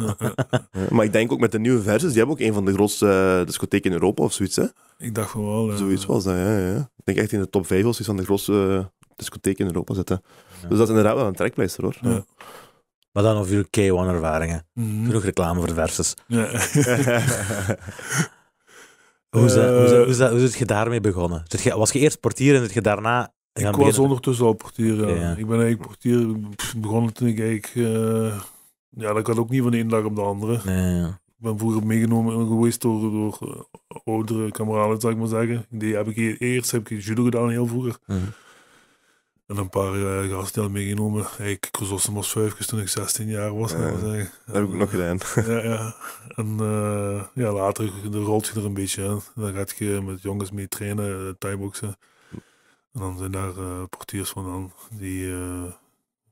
maar ik denk ook met de nieuwe versus, die hebben ook een van de grootste eh, discotheken in Europa of zoiets, hè? Ik dacht wel. Eh, zoiets was dat, ja, ja. Ik denk echt in de top 5 of zoiets van de grootste eh, discotheken in Europa zitten. Dus dat is inderdaad wel een trekpleister hoor. Ja. Maar dan over je K1-ervaringen. Mm -hmm. Genoeg reclame voor versus. Ja. hoe, zit je daarmee begonnen? Zit je, was je eerst portier en zit je daarna... Ik was ondertussen al portier, Ik ben eigenlijk portier begonnen toen ik eh, ja, dat kan ook niet van de ene dag op de andere. ja. Ik ben vroeger meegenomen geweest door, door eh, oudere kameraden, zou ik maar zeggen. Die heb ik eerst heb ik judo gedaan, heel vroeger. Mhm. En een paar uh, eh, gasten al meegenomen. Hey, ik hem was vijf toen ik 16 jaar was. Ja, dat heb ik nog gedaan. Eh, ja, ja. En eh, ja, later rolt je er een beetje in. Dan ga je met jongens mee trainen, thaiboxen. En dan zijn daar portiers van aan. Die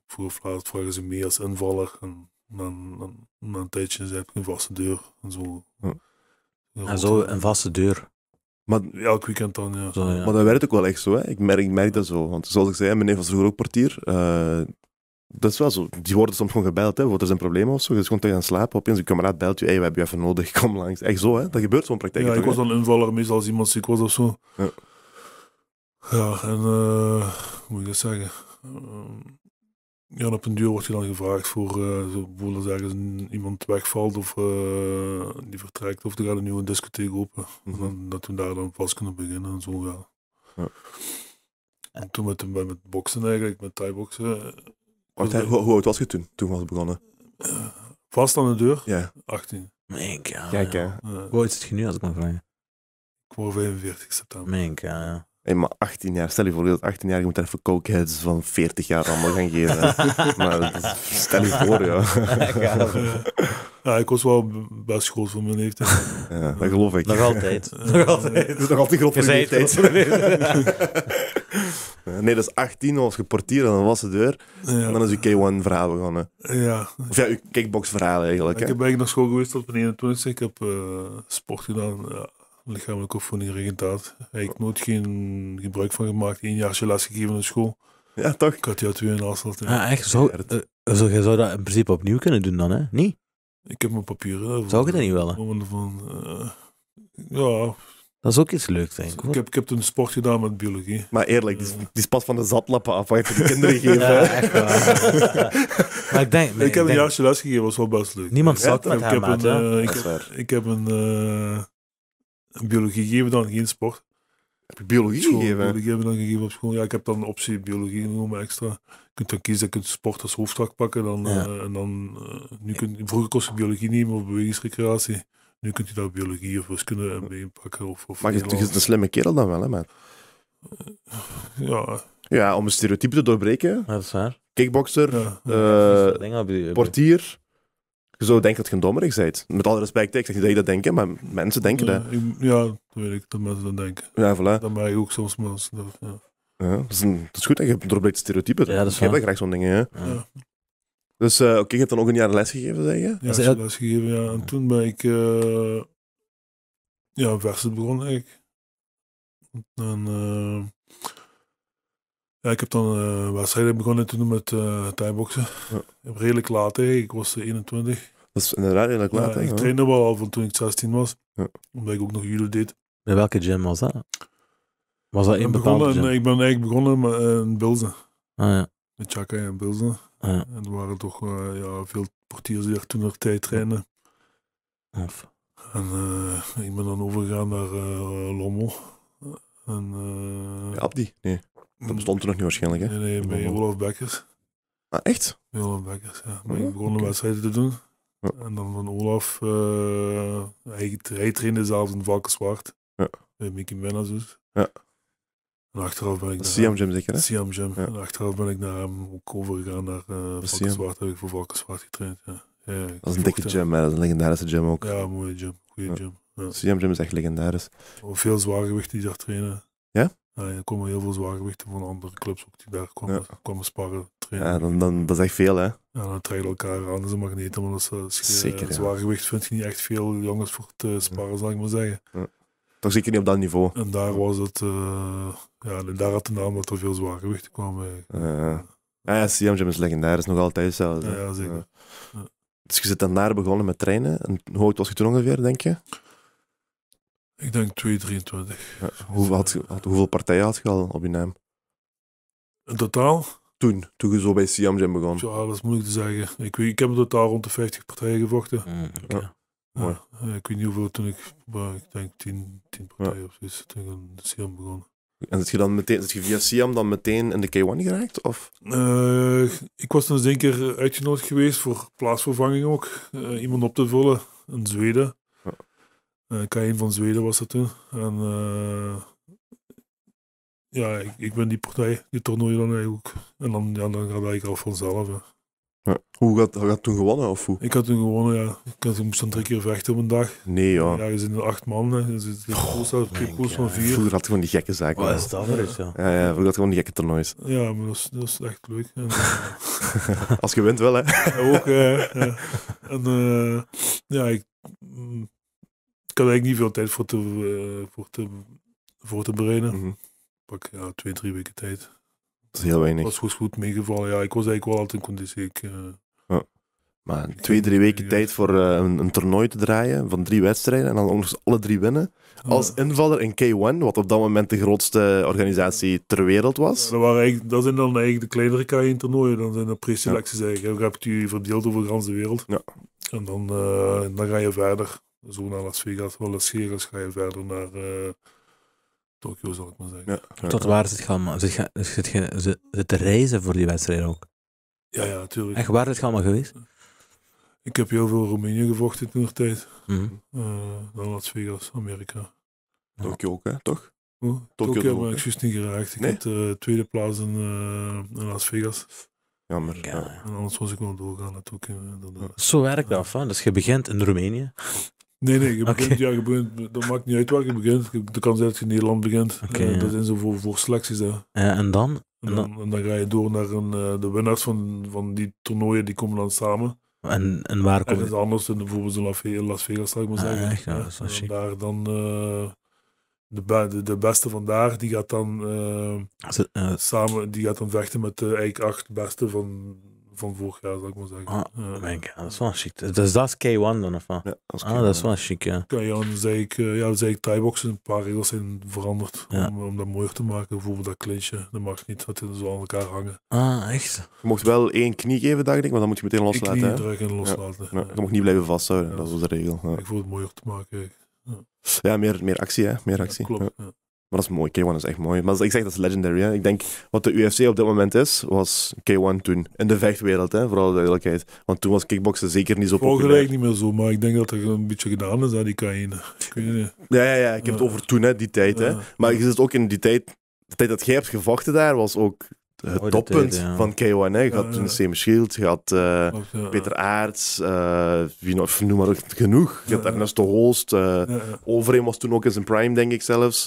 vroeg laat vragen ze mee als invaller. En dan na, een tijdje heb ik een vaste deur. En zo. Ja. En zo een vaste deur. Maar elk weekend dan, ja. Maar dat werkt ook wel echt zo, hè. Ik merk, merk dat zo. Want zoals ik zei, mijn neef was vroeger ook portier. Eh, dat is wel zo. Die worden soms gewoon gebeld, hè. Wordt er een probleem of zo. Je is gewoon te gaan slapen. Opeens een kameraad belt je. Hé, hey, we hebben je even nodig. Kom langs. Echt zo, hè. Dat gebeurt zo'n praktijk. Ja, ik was dan invaller meestal als iemand ziek was of zo. Ja, ja en... Eh, hoe moet ik dat zeggen? Ehm, ja, op een duur word je dan gevraagd voor uh, bijvoorbeeld als ergens iemand wegvalt of uh, die vertrekt of er gaat een nieuwe discotheek open. Mhm. dat we daar dan vast kunnen beginnen en zo ja. ja. En toen met, met, met boksen eigenlijk, met thai-boksen. Eh, hoe, hoe oud was je toen, toen was het begonnen? vast aan de deur? Ja. 18. Mijn Kijk hè. Hoe oud is het nu als ik me vraag? Ik word 45 september. Mijn ja. In maar 18 jaar, stel je voor dat 18 jaar, je moet even cokeheads van 40 jaar allemaal gaan geven. maar stel je voor, ja. ik was wel best groot voor mijn leeftijd. Ja, dat geloof ik. Nog altijd. Nog altijd. Dat is nog altijd groot voor nee, dat is 18, als je en dan was de deur. En dan is je K1-verhaal begonnen. Ja. Of ja, je kickbox-verhaal eigenlijk. Ik ben eigenlijk naar school geweest tot mijn 21. Ik heb uh, sport gedaan, lichamelijke voor niet regentaat. Ik nooit geen gebruik van gemaakt. Eén jaar lesgegeven aan de school. Ja, toch? Ik had jou twee in Ja. Ah, eh, zo, zo, je zou dat in principe opnieuw kunnen doen dan, hè? Niet? Ik heb mijn papieren. zou ik dat niet willen? Van, eh, ja. Dat is ook iets leuks, denk ik. Ik heb, ik heb toen sport gedaan met biologie. Maar eerlijk, die, eh. die pas van de zatlappen af wat je de kinderen geeft. ja, echt waar. maar ik denk... ik heb een jaar jaartje les gegeven, was wel best leuk. Niemand zat met Ik heb een... ik heb een biologie geven dan, geen sport. Heb je biologie school, gegeven? Biologie hebben dan gegeven op school. Ja, ik heb dan de optie biologie genomen extra. Je kunt dan kiezen, je kunt sport als hoofdvak pakken. Dan, ja. Eh, en dan, eh, nu kun, vroeger kost je biologie nemen of bewegingsrecreatie. Nu kunt u daar biologie of wiskunde mee pakken. Of, of maar je, je is een slimme kerel dan wel, hè, man? Eh, ja. Ja, om een stereotype te doorbreken. dat is waar. Kickboxer, ja. portier je zou denken dat je een dommerig bent. Met alle respect, ik zeg niet dat je dat denkt, maar mensen denken dat. Ja, dat weet ik, dat mensen dat denken. Ja, voilà. Dan ben ik ook soms mensen. Dat, ja. Ja, dat, is is goed dat je door stereotypen. Ja, dat is ik heb dat graag zo'n dingen. Ja. Dus uh, oké, okay, je hebt dan ook een jaar les gegeven, zeg je? Ja, ik heb les gegeven, ja. En toen ben ik... Uh, ja, begonnen, begon ik. En... Uh, ja, ik heb dan uh, eh, wedstrijden begonnen toen met uh, Ja. Redelijk laat eigenlijk, ik was 21. Eh, dat is inderdaad redelijk laat ja, Ik trainde wel al van toen ik 16 was, ja. omdat ik ook nog judo deed. met welke gym was dat? Was dat één bepaalde gym? ik ben eigenlijk begonnen met, uh, Bilzen. Ah ja. Met Chaka en Bilzen. Ah, ja. En er waren toch ja, veel portiers die daar toen nog tijd trainen. En ik ben dan overgegaan naar Lommel. En, ja, Abdi? Nee. Dat bestond er nog niet waarschijnlijk, hè? Nee, nee, bij Olaf Bekkers. Ah, echt? Olaf Bekkers, ja. Ben ik begon okay. wedstrijden te doen. Ja. En dan van Olaf, eh, hij, hij, trainde zelfs in Valkenswaard. Ja. Bij Mickey Bennas dus. Ja. En achteraf ben ik naar Siam Gym zeker, hè? Siam Gym. En achteraf ben ik naar hem ook overgegaan naar uh, eh, Zwart. Heb ik voor Valkenswaard getraind, ja. ja dat is een dikke gym, hè? Dat is een legendarische gym ook. Ja, mooie gym. Goede gym. Ja. Siam Gym is echt legendarisch. Veel zwaargewichten die daar trainen. Ja? er komen heel veel zwaargewichten van andere clubs ook die daar kwamen, ja. kwamen sparren, trainen. Ja, dan, dan, dat is echt veel, hè? Ja, dan trekken elkaar aan. Dat is een eh, magneet, maar dat is, zeker, eh, ja. zwaargewicht vind je niet echt veel jongens voor te eh, sparren, ja. zal ik maar zeggen. Toch zeker niet op dat niveau. En daar was het, uh, ja, daar had de naam dat er veel zwaargewichten kwamen. Ja, ah, ja. CM Jam is legendarisch, nog altijd zelfs. Ja, zeker. Dus je zit dan daar begonnen met trainen. En hoe oud was je toen ongeveer, denk je? Ik denk 23. Ja, hoeveel, hoeveel partijen had je al op je naam? In totaal? Toen, toen je zo bij Siam zijn begon. Ja, dat is moeilijk te zeggen. Ik, weet, ik heb in totaal rond de 50 partijen gevochten. Mm, ja. ik weet niet hoeveel toen ik, ik denk 10, 10 partijen of zoiets, toen ik aan Siam begon. En zit je dan meteen, zit je via Siam dan meteen in de K1 geraakt? Of? Eh, ik was toen eens een keer uitgenodigd geweest voor plaatsvervanging ook. Eh, iemand op te vullen in Zweden. Uh, eh, Kain van Zweden was dat toen. En uh, ja, ik, ben die partij, die toernooi dan eigenlijk ook. En dan, dan gaat eigenlijk al vanzelf. Ja. Hoe had, je toen gewonnen of hoe? Ik had toen gewonnen, ja. Ik, had, moest dan drie keer vechten op een dag. Nee, ja. Ja, je zit in acht man, Dus het oh, een van vier. Vroeger had ik gewoon die gekke zaken. Wat is dat dus, ja. Ja, ja. Vroeger had ik gewoon die gekke toernoois. Ja, maar dat is, echt leuk. Eh, Als je wint wel, hè. ook, ja. En uh, ja, ik, mm, had eigenlijk niet veel tijd voor te, eh, voor te, voor te bereiden. Mhm. Pak ja, twee, drie weken tijd. Dat is heel weinig. was goed, goed meegevallen. Ja, ik was eigenlijk wel altijd in conditie. Ik, eh, ja. Maar twee, drie weken tijd voor eh, een, een, toernooi te draaien van drie wedstrijden en dan ook alle drie winnen. Als invaller in K1, wat op dat moment de grootste organisatie ter wereld was. dat, waren dat zijn dan eigenlijk de kleinere K1-toernooien. Dan zijn de preselecties eigenlijk. Dan hebt je verdeeld over de hele wereld. Ja. En dan, dan ga je verder zo naar Las Vegas, Las scheren, ga je verder naar uh, Tokio, zal ik maar zeggen. Tot waar zit het gaan? Zit, zit, zit, zit te reizen voor die wedstrijd ook? Ja, ja, natuurlijk. Echt, waar is het allemaal geweest? Ik heb heel veel Roemenië gevochten in de tijd. Mhm. Eh, dan Las Vegas, Amerika. Tokio ook, hè? Toch? Tokyo. Ik heb ik juist niet geraakt. Ik had de eh, tweede plaats in, Las Vegas. Jammer. Ja. En anders was ik wel doorgaan naar Tokio. Zo werkt dat af, hè? Dus je begint in Roemenië, Nee, nee, je begint, ja, je begint, dat maakt niet uit waar je begint. De kans dat je in Nederland begint. Eh, dat zijn is zo voor, voor selecties. Hè. Ja, en dan? En dan, ga je door naar een, eh, de winnaars van, van die toernooien, die komen dan samen. En, en waar komt is anders, dan bijvoorbeeld in Las Vegas, zou ik maar ah, zeggen. en daar dan eh, de, de, de, beste van daar, die gaat dan samen, die gaat dan vechten met de eigenlijk acht beste van van vorig jaar, zal ik maar zeggen. Ah, ja. Oh mijn god, dat is wel chic. Dus dat is K1 dan, of wat? Ja, dat is, ah, dat is wel chic, ja. K1, zei ik, eh, ja, zei ik thai een paar regels zijn veranderd om, om, dat mooier te maken. Bijvoorbeeld dat clinchje, dat mag niet, dat ze zo aan elkaar hangen. Ah, echt? Je mocht wel één knie geven, dacht ik, maar dan moet je meteen loslaten. Knie drukken en loslaten. Ja. Je mocht niet blijven vasthouden, dat is de regel. Ik voel het mooier te maken. Ja, meer, meer actie, hè? Meer actie. klopt, maar dat is mooi. K1 is echt mooi. Maar ik zeg dat is legendary. Ik denk wat de UFC op dit moment is, was K1 toen. In de vechtwereld, hè, vooral de duidelijkheid. Want toen was kickboksen zeker niet zo populair. Volgelijk niet meer zo, maar ik denk dat er een beetje gedaan is aan die K1. Ja, ja, ja, ik heb het over toen, hè, die tijd. Hè. Maar je zit ook in die tijd. De tijd dat jij hebt gevochten daar was ook het toppunt van KYN. Je had toen Seem Schild, je had eh, eh, Peter Aerts, eh, wie nog, noem maar genoeg. Je had Ernesto Holst, uh, Overeem was toen ook in zijn prime, denk ik zelfs.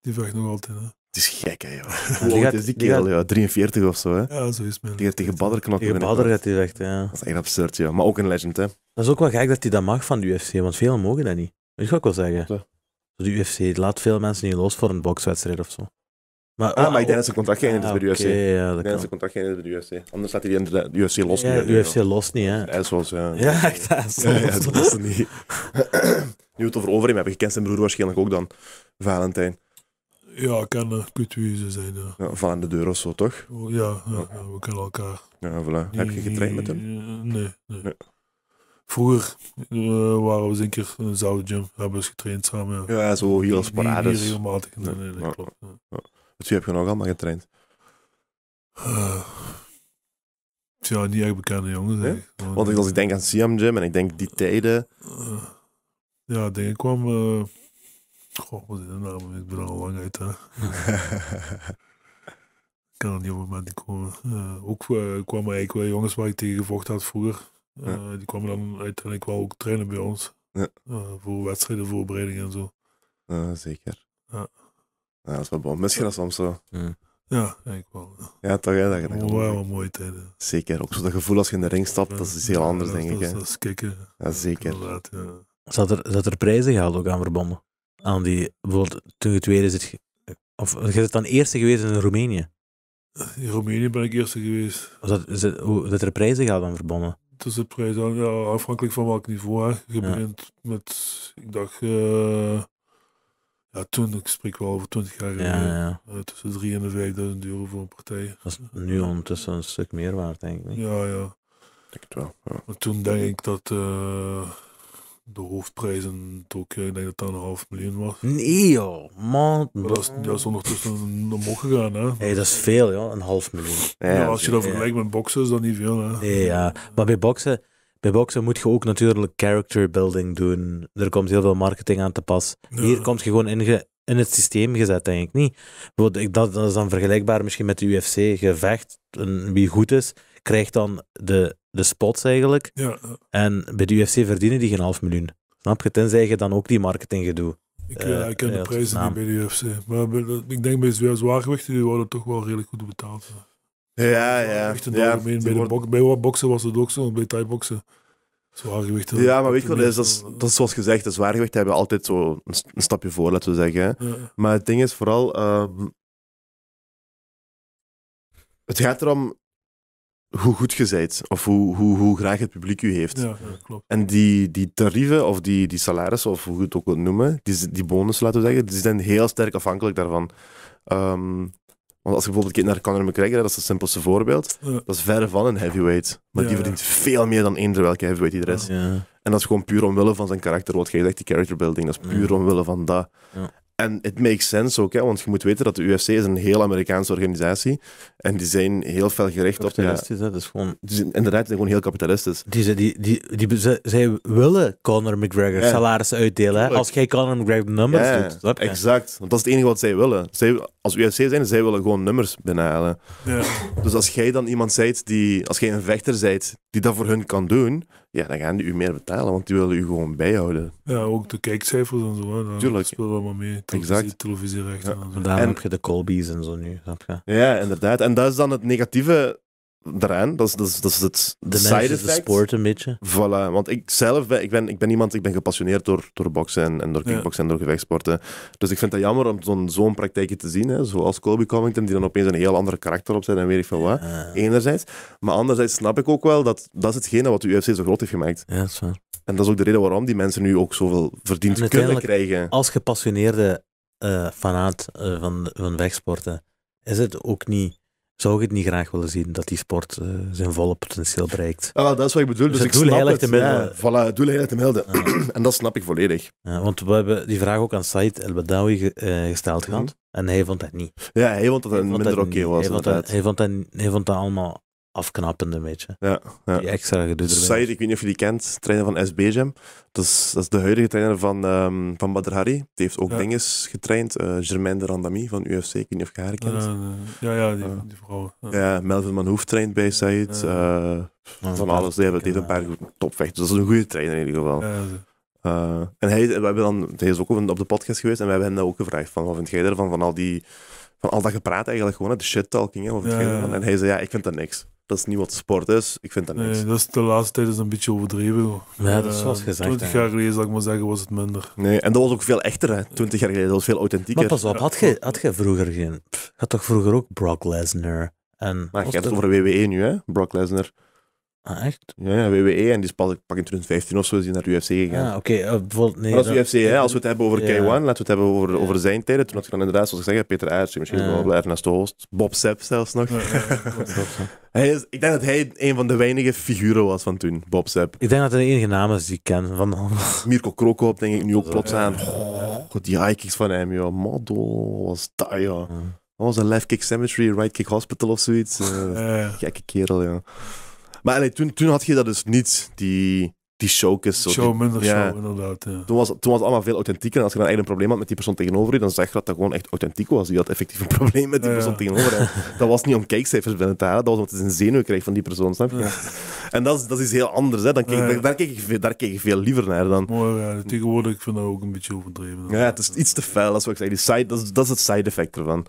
die vraagt nog altijd, hè. Het is gek, hè, joh. is die kerel, ja, 43 of zo, hè. Ja, zo is het. Die tegen Badder knokken. Tegen Badder gaat hij echt. ja. Dat is echt absurd, ja. Maar ook een legend, hè. Dat is ook wel gek dat hij dat mag van de UFC, want velen mogen dat niet. Dat ga ik wel zeggen. Ja. De UFC laat veel mensen niet los voor een bokswedstrijd of zo. Maar, ah, oh, maar ik denk dat zijn contract geëindigd is ah, bij de UFC. Ah, okay, ja, dat ik denk dat zijn contract geëindigd is bij de UFC. Anders staat hij de UFC los ja, niet. De UFC los niet, hè. Assholes, ja. Ja, echt assholes. Ja, ja, dat is niet. nu we het over hem hebben, je kent zijn broer waarschijnlijk ook dan, Valentijn. Ja, ik kan goed eh, wie ze zijn, ja. ja van de deur of zo, toch? Oh, ja, ja, ja, we kennen elkaar. Ja, voilà. Heb je getraind met hem? Nee, nee. nee. Vroeger uh, waren we eens een keer in een zoutgym, hebben we eens getraind samen. Ja, zo heel sporadisch. Niet, regelmatig, nee, nee, dat klopt. Wat dus heb je nog allemaal getraind? ja, niet echt bekende jongens. Nee? Want als ik denk aan Siam Jim en ik denk die tijden. Uh, ja, denk ik kwam. Uh, wat is de naam? Nou ik ben al lang uit. Hè. ik kan er niet op het moment komen. Eh, ook kwamen eigenlijk wel jongens waar ik tegen gevochten had vroeger. Die kwamen dan uiteindelijk wel ook trainen bij ons. voor wedstrijden, voorbereidingen en zo. Ah, zeker. Ja. Ja, dat is wel bon. misschien je soms zo? Ja, ik wel. Ja, toch? Hè, dat je dat wow, oh, wel mooie tijden. Zeker. Ook zo dat gevoel als je in de ring stapt, dat is iets heel anders, denk ik. Dat is kicken. Ja, zeker. Zat er, zat er prijzen gehaald ook aan verbonden? Aan die, bijvoorbeeld, toen je tweede zit, of je dan eerste geweest in Roemenië? In Roemenië ben ik eerste geweest. Was dat, is het, hoe, er prijzen gehaald aan verbonden? Het is een prijs, ja, afhankelijk van welk niveau. Hè. Je ja. begint met, ik dacht, eh, ja, toen, ik spreek wel over 20 jaar eh, tussen 3 en 5000 euro voor een partij. Dat is nu ondertussen een stuk meer waard, denk ik. Ja, ja. Ik wel. Maar toen denk ik dat uh, de hoofdprijzen toch Tokio, ik denk dat dat een half miljoen was. Nee joh, man. Maar dat is, dat is ondertussen omhoog gegaan hè. hey, dat is veel joh, een half miljoen. Ja, als je dat vergelijkt met boksen is dat niet veel hè. Nee, ja, maar bij boksen bij boksen moet je ook natuurlijk character building doen. Er komt heel veel marketing aan te pas. Hier komt je gewoon in, in het systeem gezet, denk ik niet. Dat, dat is dan vergelijkbaar misschien met de UFC. Gevecht, wie goed is, krijgt dan de, de spots eigenlijk. Ja. En bij de UFC verdienen die geen half miljoen. Snap je? Tenzij je dan ook die marketing gedoe. Ik, eh, eh, ik ken de eh, prijzen niet bij de UFC. Maar ik denk bij zwaargewichten, die worden toch wel redelijk goed betaald. Ja, ja. bij, wat boksen was het ook zo, bij thai-boksen. zwaargewichten Ja, maar weet je wat, dat is, dat, dat zoals gezegd, de zwaargewicht hebben altijd zo een, stapje voor, laten we zeggen. Maar het ding is vooral, ehm, het gaat erom hoe goed je bent of hoe, hoe, hoe graag het publiek u heeft. Ja, klopt. En die, die tarieven of die, die salarissen, of hoe je het ook wilt noemen, die, die bonus laten we zeggen, die zijn heel sterk afhankelijk daarvan. Ehm, want als je bijvoorbeeld kijkt naar Conor McGregor, dat is het simpelste voorbeeld. Dat is verre van een heavyweight. Maar die verdient veel meer dan eender welke heavyweight die er is. En dat is gewoon puur omwille van zijn karakter. Wat je zegt, die character building. Dat is puur omwille van dat. En het makes sense ook, hè, want je moet weten dat de UFC is een heel Amerikaanse organisatie. En die zijn heel veel gericht op... Kapitalistisch, ja, dat is gewoon... inderdaad, die zijn gewoon heel kapitalistisch. Die, die, die, die, ze, zij willen Conor McGregor salaris uitdelen. Als jij Conor McGregor nummers ja, doet. Dat exact. Want dat is het enige wat zij willen. Zij, als UFC zijn, zij willen gewoon nummers binnenhalen. Dus als jij dan iemand zijt die... Als jij een vechter zijt die dat voor hun kan doen, ja, dan gaan die u meer betalen, want die willen u gewoon bijhouden. Ja, ook de kijkcijfers en zo. Hè, Tuurlijk. Speel wel maar mee. Televisie, exact. Televisierechten. En, en heb je de Colby's en zo nu. Snap je? Ja, inderdaad. En dat is dan het negatieve Daaraan. Dat is, dat is, dat is het de side effect. De sport een beetje. Voilà, want ik zelf ben, ik ben, ik ben iemand, ik ben gepassioneerd door, door boksen en, en door kickboxen en door gevechtsporten. Dus ik vind het jammer om zo'n zo'n praktijkje te zien, hè, zoals Colby Covington, die dan opeens een heel ander karakter op en weet ik veel wat, enerzijds. Maar anderzijds snap ik ook wel dat dat is hetgene wat de UFC zo groot heeft gemaakt. Ja, dat is waar. En dat is ook de reden waarom die mensen nu ook zoveel verdiend kunnen krijgen. Als gepassioneerde uh, fanaat eh, van, van wegsporten, is het ook niet zou ik het niet graag willen zien dat die sport eh, zijn volle potentieel bereikt. Ja, ah, dat is wat ik bedoel. Dus, dus ik snap het. Te melden. voilà, doel en dat snap ik volledig. Ja, want we hebben die vraag ook aan Said El Badawi eh, gesteld gehad. Mhm. En hij vond dat niet. Ja, hij vond dat hij minder oké was. Hij vond dat, hij, vond dat, hij vond dat allemaal afknappend een beetje. Ja, ja. Die extra gedoe Said, ik weet niet of je die kent, trainer van SB Jam. Dat is, dat is de huidige trainer van, um, van Badr Hari. Die heeft ook ja. dinges getraind. Uh, eh, Germaine de Randami van UFC, ik weet niet of je haar eh, kent. Uh, ja, ja, die, die vrouw. Ja, Melvin Manhoef traint bij Said. Eh, van alles. Die heeft een paar topvechters. Dus dat is een goede trainer in ieder geval. en hij, we hebben dan, hij is ook op de podcast geweest en we hebben hem dan ook gevraagd van, wat vind jij ervan van al die van al dat gepraat eigenlijk, gewoon de shit talking. of ja, En hij zei, ja, ik vind dat niks dat is niet wat sport is. Ik vind dat niks. Nee, dat is de laatste tijd is een beetje overdreven. Nee, Ja, dat is zoals eh, gezegd. Twintig jaar geleden, zou ik maar zeggen, was het minder. Nee, en dat was ook veel echter, hè. 20 jaar geleden. Dat was veel authentieker. Maar pas op, had je, had je vroeger geen... Had toch vroeger ook Brock Lesnar en... Maar je hebt het over WWE e nu, hè? Brock Lesnar. Ah, echt? Ja, ja, WWE. En die is pak in 2015 of zo is naar de UFC gegaan. Ah, oké. Eh, bijvoorbeeld, nee, als UFC, hè, als we het hebben over K1, laten we het hebben over, over zijn tijden. Toen had ik dan inderdaad, zoals ik zeg, Peter Aertsen, misschien wel wel de host. Bob Sepp zelfs nog. hij is, ik denk dat hij een van de weinige figuren was van toen, Bob Sepp. Ik denk dat hij de enige naam is die ik ken. Van... Mirko Krokop denk ik nu ook plots aan. Oh, die high kicks van hem, joh. Model was dat, joh. Dat was een left kick cemetery, right kick hospital of zoiets. Eh, ja. gekke kerel, ja. Maar allee, toen, toen had je dat dus niet, die, die showcase. Zo, show, minder show, inderdaad. Ja. Toen, was, toen was het allemaal veel authentieker. En als je dan echt een probleem had met die persoon tegenover je, dan zag je dat dat gewoon echt authentiek was. Die had effectief een probleem met die persoon tegenover je. Dat was niet om kijkcijfers binnen te halen, dat was omdat je een zenuw kreeg van die persoon, snap je? En dat is, dat is iets heel anders. Hè. Dan keek, daar, daar, keek ik, veel, daar keek ik veel liever naar dan... Mooi, ja. Tegenwoordig vind ik dat ook een beetje overdreven. Ja, het is iets te fel. Dat is, wat ik zei Die side, dat, is, dat is het side effect ervan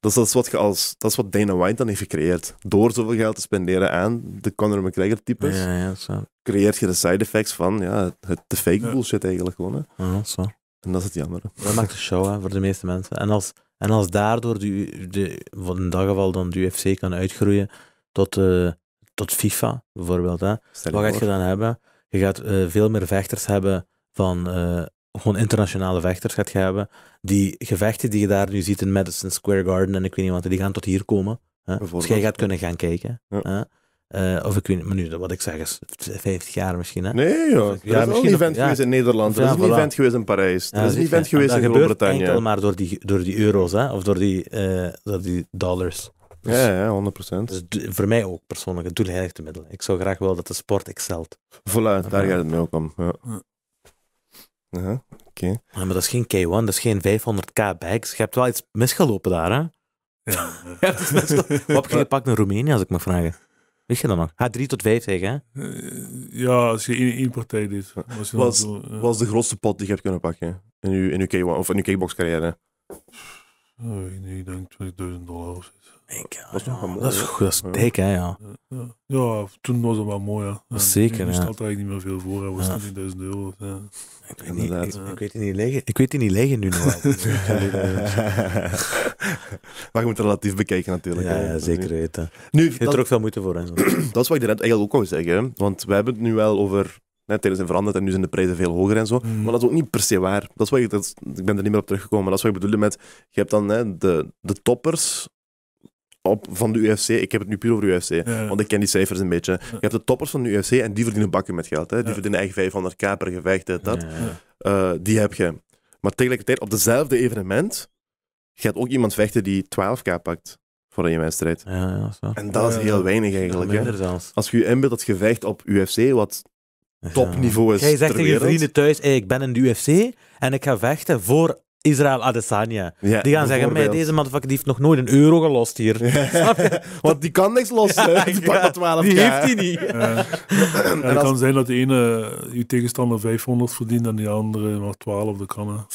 dat is wat, je als, dat is wat Dana White dan heeft gecreëerd. Door zoveel geld te spenderen aan de Conor McGregor-types, ja, ja, zo. creëer je de side effects van ja, het, de fake bullshit eigenlijk gewoon. zo. En dat is het jammer. Dat maakt de show voor de meeste mensen. En als, en als daardoor de, de, in dat geval dan de UFC kan uitgroeien tot, eh, tot FIFA bijvoorbeeld, hè, wat gaat je dan hebben? Je gaat eh, veel meer vechters hebben van eh, gewoon internationale vechters gaat hebben. Die gevechten die je daar nu ziet in Madison Square Garden en ik weet niet wat, die gaan tot hier komen. Hè? Dus jij gaat kunnen gaan kijken. Hè? Eh, of ik weet niet, maar nu, wat ik zeg is 50 jaar misschien. Hè? Nee, ja, er is misschien een event geweest in Nederland. er is een event geweest in Parijs. er is een dus event geweest in Groot-Brittannië. enkel maar door die, door die euro's hè? of door die, eh, door die dollars. ja, dus- ja, 100%. Dus voor mij ook persoonlijk het doelheiligde middel. Ik zou graag wel dat de sport excelt. Voilà, daar gaat het mee ook om. Ja ja Oké. Ah, maar dat is geen K1, dat is geen 500k bags. Je hebt wel iets misgelopen daar, hè? Eh. Wat heb je gepakt in Roemenië, als ik mag vragen? Weet je dat nog? H3 tot 5 tegen, hè? Eh, ja, als je één, één partij Was, was, de grootste pot die je hebt kunnen pakken in je, in uw K1 of in je kickbox carrière? Oh, nee, ik denk 20.000 dollar of iets ik, ja, was nog wel mooi, dat is, dat is dik, hè, ja. ja. toen was het wel mooi, Dat is zeker, ja. ik stelt daar eigenlijk niet meer veel voor, dat was 10.000 euro. Ja. Ik weet, ik, weet het niet liggen. Ik weet het niet liggen nu nog wel. maar je moet relatief bekijken natuurlijk. Ja, zeker weten. Nu, je hebt er ook veel moeite voor. dat is wat ik net eigenlijk ook al zeggen. Want we hebben het nu wel over... Hè, tijdens zijn veranderd en nu zijn de prijzen veel hoger en zo. Mm. Maar dat is ook niet per se waar. Dat is wat ik, dat, ik ben er niet meer op teruggekomen. Maar dat is wat ik bedoelde met... Je hebt dan hè, de, de toppers van de UFC. Ik heb het nu puur over de UFC, want ik ken die cijfers een beetje. Je hebt de toppers van de UFC en die verdienen bakken met geld. Hè. Die verdienen echt 500k per gevecht, dat. Eh, die heb je. Maar tegelijkertijd, op dezelfde evenement gaat ook iemand vechten die 12k pakt voor een wedstrijd. en dat is heel weinig eigenlijk. Hè. Als je je inbeeldt dat gevecht op UFC, wat topniveau is. Jij zegt tegen je vrienden thuis: ik ben in de UFC en ik ga vechten voor Israël Adesanya. die gaan zeggen, deze motherfucker die heeft nog nooit een euro gelost hier. Want die kan niks lossen. Ja, die dat 12 Die heeft hij niet. het kan zijn dat de ene je tegenstander 500 verdient en die andere maar 12. Dat kan.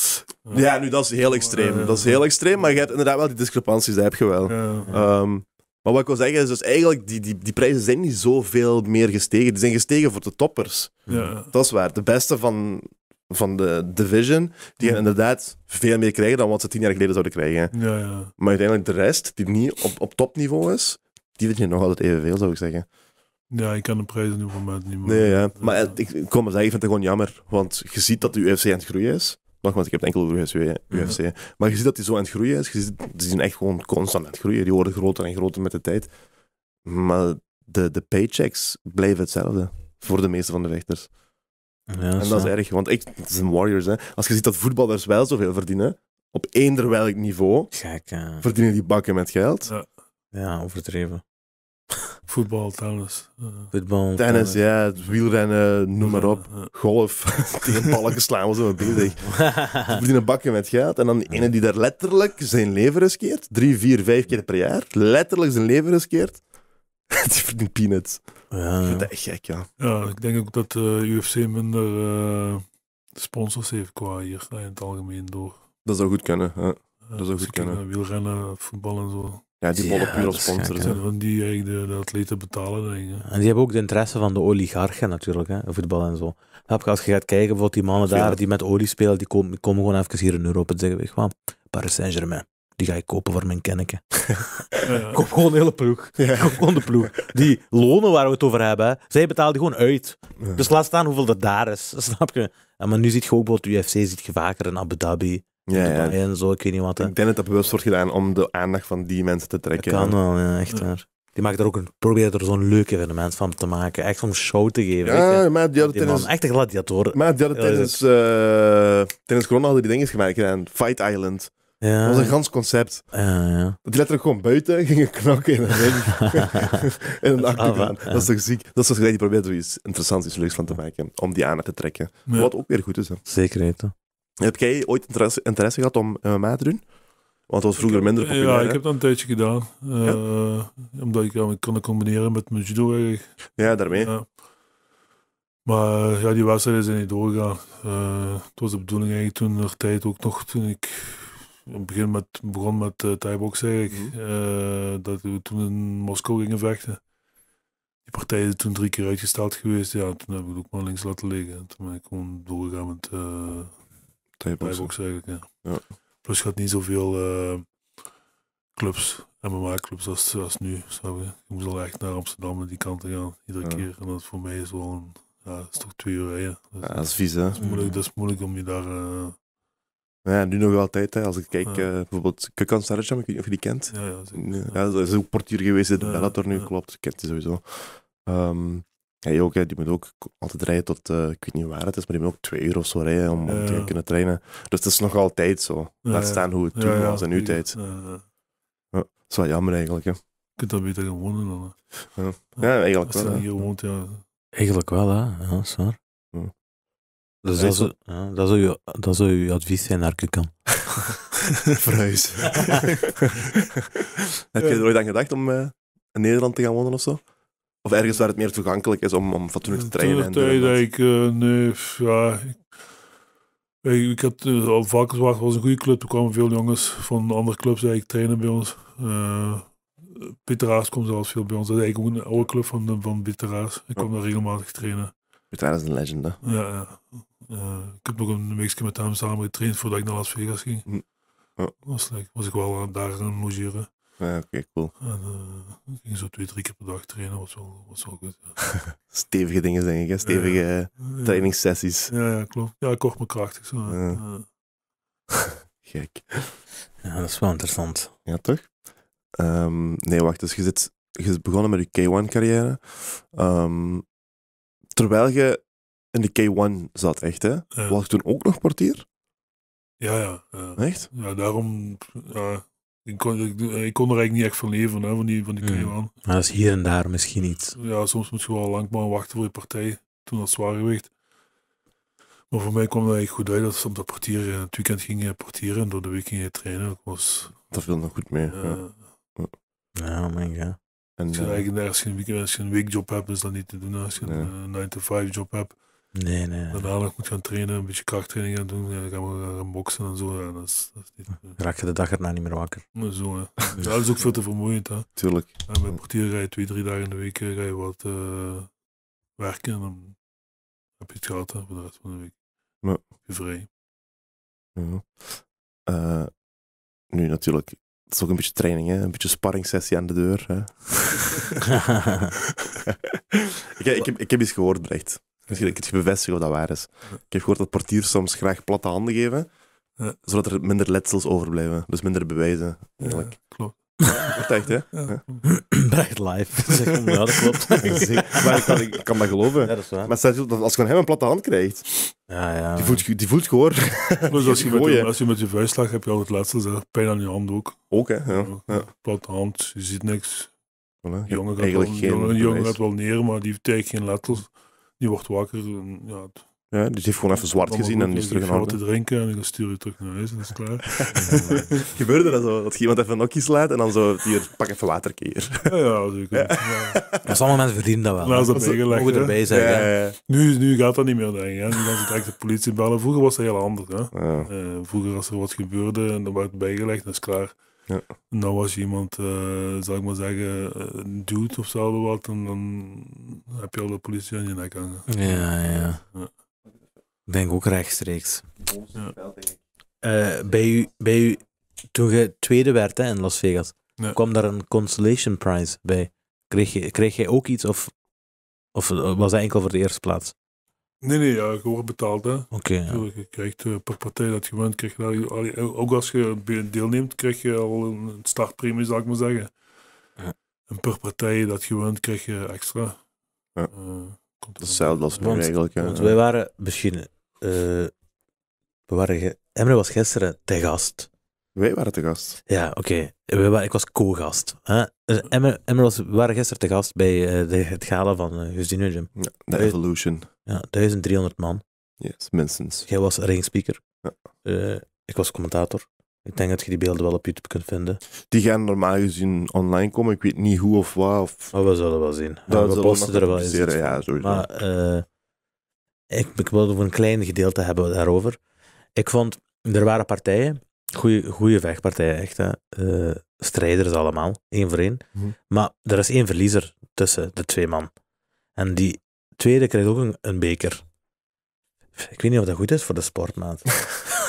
Ja, nu dat is heel extreem. Dat is heel extreem, maar je hebt inderdaad wel die discrepanties, dat heb je wel. Ehm, maar wat ik wil zeggen is dus eigenlijk, die, die, die prijzen zijn niet zoveel meer gestegen. Die zijn gestegen voor de toppers. Ja. Dat is waar. De beste van van de Division, die gaan inderdaad veel meer krijgen dan wat ze tien jaar geleden zouden krijgen. Ja, ja. Maar uiteindelijk de rest, die niet op, op topniveau is, die je nog altijd evenveel, zou ik zeggen. Ja, ik kan de prijzen nu voor mij niet meer. Nee, ja. Maar ik, kom maar zeggen, ik vind het gewoon jammer. Want je ziet dat de UFC aan het groeien is. Nogmaals, ik heb enkel over UFC. Maar je ziet dat die zo aan het groeien is. Je ziet, die zijn echt gewoon constant aan het groeien. Die worden groter en groter met de tijd. Maar de, de paychecks blijven hetzelfde voor de meeste van de vechters. Ja, en dat is erg, want ik, het is een Warriors. Hè. Als je ziet dat voetballers wel zoveel verdienen, op eender welk niveau, eh, verdienen die bakken met geld. Ja, ja overdreven. Voetbal, tennis. Eh. tennis, ja, wielrennen, noem maar op. Golf, tegen balken slaan, we zijn bezig. Ze verdienen bakken met geld. En dan de ene die daar letterlijk zijn leven riskeert, drie, vier, vijf keer per jaar, letterlijk zijn leven riskeert, die verdient peanuts. Ja. Ik vind echt gek, ja. Ja, ik denk ook dat de eh, UFC minder eh, sponsors heeft qua hier in het algemeen door. Dat zou goed kunnen, ja. Dat zou goed kunnen. Wielrennen, voetbal en zo. Ja, die vallen ja, puur als sponsors. zijn, Van die eigenlijk de, atleten betalen. en die hebben ook de interesse van de oligarchen natuurlijk, hè, voetbal en zo. Heb als je gaat kijken, bijvoorbeeld die mannen daar die met olie spelen, die komen, komen gewoon even hier in Europa en zeggen, weet Paris Saint-Germain die ga ik kopen voor mijn kenneken. Koop gewoon de hele ploeg. Ja. Koop gewoon ploeg. Die lonen waar we het over hebben, zij betalen die gewoon uit. Dus laat staan hoeveel dat daar is. Snap je? En maar nu zit je ook bijvoorbeeld UFC ziet vaker in Abu Dhabi. Ja, En zo, ik weet niet wat. Ik denk dat dat bewust wordt gedaan om de aandacht van die mensen te trekken. Dat kan wel, ja, echt waar. Die maakt er ook een, probeert er zo'n leuk evenement van te maken. Echt om show te geven. Ja, maar die hadden tijdens... Echt een gladiator. Maar die hadden dus- tijdens, uh, tijdens corona hadden die dingen gemaakt gedaan. Fight Island. Ja. Dat was een gans concept. Ja, ja. die letterlijk gewoon buiten gingen knokken in een, in een ah, Dat is toch ziek? Dat is toch die probeert er iets interessants, leuks van te maken. Om die aan te trekken. Wat ook weer goed is. Hè. Zeker weten. Heb jij ooit interesse, interesse gehad om eh, MMA te doen? Want dat was vroeger minder populair. Ja, ik heb dat een tijdje gedaan. Eh, omdat ik dat kon combineren met mijn judo Ja, daarmee. Maar ja, die wedstrijden zijn niet doorgegaan. Uh, het was de bedoeling eigenlijk toen, nog tijd ook nog, toen ik het begin met, begon met uh, eh, Thaibox mhm. eigenlijk. Eh, dat we toen in Moskou gingen vechten. Die partij is toen drie keer uitgesteld geweest. Ja, toen heb ik het ook maar links laten liggen. toen ben ik gewoon doorgegaan met uh, eh, Thaibox eigenlijk. Ja. ja. Plus je had niet zoveel clubs, MMA-clubs als, als nu. Snap je? Ik moest al echt naar Amsterdam en die kant gaan, iedere keer. En dat voor mij is wel een, ja, dat is toch twee uur rijden. Dus ja, dat is vies, hè? Dat is moeilijk, om je daar ja, nu nog altijd. Hè. Als ik kijk, eh, bijvoorbeeld Kukan Sarajam, ik weet niet of je die kent. Ja, ja, dat is ook portier geweest in de Bellator nu, klopt. Ik kent die sowieso. Um, ehm, ook, die moet ook altijd rijden tot, eh, ik weet niet waar het is, maar die moet ook twee uur of zo rijden om, te kunnen trainen. Dus het is nog altijd zo. Laat staan hoe het toen was en nu tijd. dat is wel jammer eigenlijk. Hè. Je kunt dat beter gewoon wonen dan. Ja, eigenlijk wel. je ja. Eigenlijk wel, hè. Ja, sorry dat zou, dat, zou je, dat zou je advies zijn naar Kukan. Verhuis. Heb je er ooit aan gedacht om eh, in Nederland te gaan wonen of zo? Of ergens waar het meer toegankelijk is om, om fatsoenlijk te trainen? Toen de dat ik... Eh, nee, ja... Ik, ik had uh, Valkenswaard was een goede club. Toen kwamen veel jongens van andere clubs trainen bij ons. Uh, komt kwam zelfs veel bij ons. Dat is eigenlijk ook een oude club van, van Ik kwam daar regelmatig trainen. Peter is een legend, hè? Ja, ja. Eh, ik heb nog een weekje met hem samen getraind voordat ik naar Las Vegas ging. Oh. Was, like, was ik wel daar aan logeren. Ah, ja, oké, cool. Eh, ik ging zo twee, drie keer per dag trainen, was wel, was wel goed. stevige dingen, denk ik, hè? stevige eh, ja, trainingssessies. Ja, ja, klopt. Ja, kort me krachtig. Zo, Gek. Ja, dat is wel interessant. Ja, toch? Ehm, nee, wacht, dus je, zit, je begonnen met je K1-carrière. Ehm, terwijl je in de K1 zat, echt hè? Ja. Was ik toen ook nog portier? Ja, ja. Echt? Ja, daarom... ik, kon, ik, kon er eigenlijk niet echt van leven, hè, van die, van die hmm. K1. Maar dat is hier en daar misschien iets. Ja, soms moet je wel lang maar wachten voor je partij. Toen dat zwaargewicht. Maar voor mij kwam dat eigenlijk goed uit dat ze op dat portier eh, het weekend gingen portieren en door de week gingen trainen. Dat, was, dat viel nog goed mee. Eh, ja. Ja, oh mijn god. En, als je uh, eh, weekend als je een, weekjob hebt, is dat niet te doen. Als je een 9-to-5 job hebt, Nee, nee. Daarna nog moet gaan trainen, een beetje krachttraining gaan doen. En dan gaan we gaan boksen en zo. Ja, dat is, dat hm. eh. Raak je de dag erna niet meer wakker. Maar zo, hè. dat is ook veel te vermoeiend. Hè. Tuurlijk. En bij portier ga je twee, drie dagen in de week eh, ga je wat eh, werken. En dan heb je het gehad voor de rest van de week. maar Je vrij. Ja. nu natuurlijk, het is ook een beetje training, hè? een beetje sparringssessie aan de deur. ik, heb, ik heb iets gehoord, Brecht. Misschien ik het bevestigen of dat waar is. Ik heb gehoord dat portiers soms graag platte handen geven, zodat er minder letsels overblijven. Dus minder bewijzen. Eigenlijk. klopt. Dat echt, hè? Ja. live. ja, dat klopt. maar ik kan, ik kan dat geloven. Ja, dat is waar. Maar als je van hem een platte hand krijgt, ja, ja. Die, voelt, die voelt gehoord. als, je met je, als je met je vuist slaat, heb je altijd letsels Pijn aan je hand ook. Ook, hè? Ja. ja. Platte hand, je ziet niks. Voilà. Jongen gaat, wel, jongen, gaat wel neer, maar die heeft geen letsels. Die wordt wakker. ja, ja, dus heeft gewoon even zwart gezien en is terug naar huis. te drinken en dan stuur je terug naar huis en dat is klaar. Gebeurde dat zo? Dat je iemand even een nokkie slaat en dan zo, hier, pak even waterkeer. Ja, ja, zeker. Ja. Ja. Maar sommige mensen verdienen dat wel. Nou, dat Mogen erbij zijn. Ja, ja, Nu, nu gaat dat niet meer, denk ik. Nu gaan ze direct de politie bellen. Vroeger was dat heel anders. Hè. Uh, vroeger als er wat gebeurde en er werd bijgelegd, dan is klaar. Ja. Nou, was je iemand, uh, eh, zal ik maar zeggen, dude of zo wat, en dan heb je al de politie aan je nek hangen. Ja, ja. Ik denk ook rechtstreeks. Ja. Eh, bij, u, bij u, toen je tweede werd hè, in Las Vegas, kwam daar een Consolation Prize bij. Kreeg je, kreeg je ook iets of, of eh, was dat enkel voor de eerste plaats? Nee, nee, ja, gewoon betaald. Oké. ja. Je krijgt eh, per partij dat je wint, krijg je daar, ook als je deelneemt, krijg je al een startpremie, zou ik maar zeggen. Ja. En per partij dat je wint, krijg je extra. Ja. Eh, dat hetzelfde als nu eigenlijk. Want eh. wij waren misschien. Uh, we waren Emre was gisteren te gast. Wij waren te gast. Ja, oké. Okay. Ik was co-gast. hè dus Emre, Emre was, we waren gisteren te gast bij de, het gala van uh, Justine Jim. de Evolution. Ja, 1300 man. Yes, minstens. Jij was ringspeaker. Ja. Eh, ik was commentator. Ik denk dat je die beelden wel op YouTube kunt vinden. Die gaan normaal gezien online komen. Ik weet niet hoe of waar. Of... Maar we zullen wel zien. Dat we, we er wel eens. Ja, sowieso. Maar eh, ik, ik wilde een klein gedeelte hebben daarover. Ik vond, er waren partijen, goede vechtpartijen, echt. Hè. Eh, strijders allemaal, één voor één. Mhm. Maar er is één verliezer tussen de twee man. En die tweede krijgt ook een, een beker. Ik weet niet of dat goed is voor de sportmaat.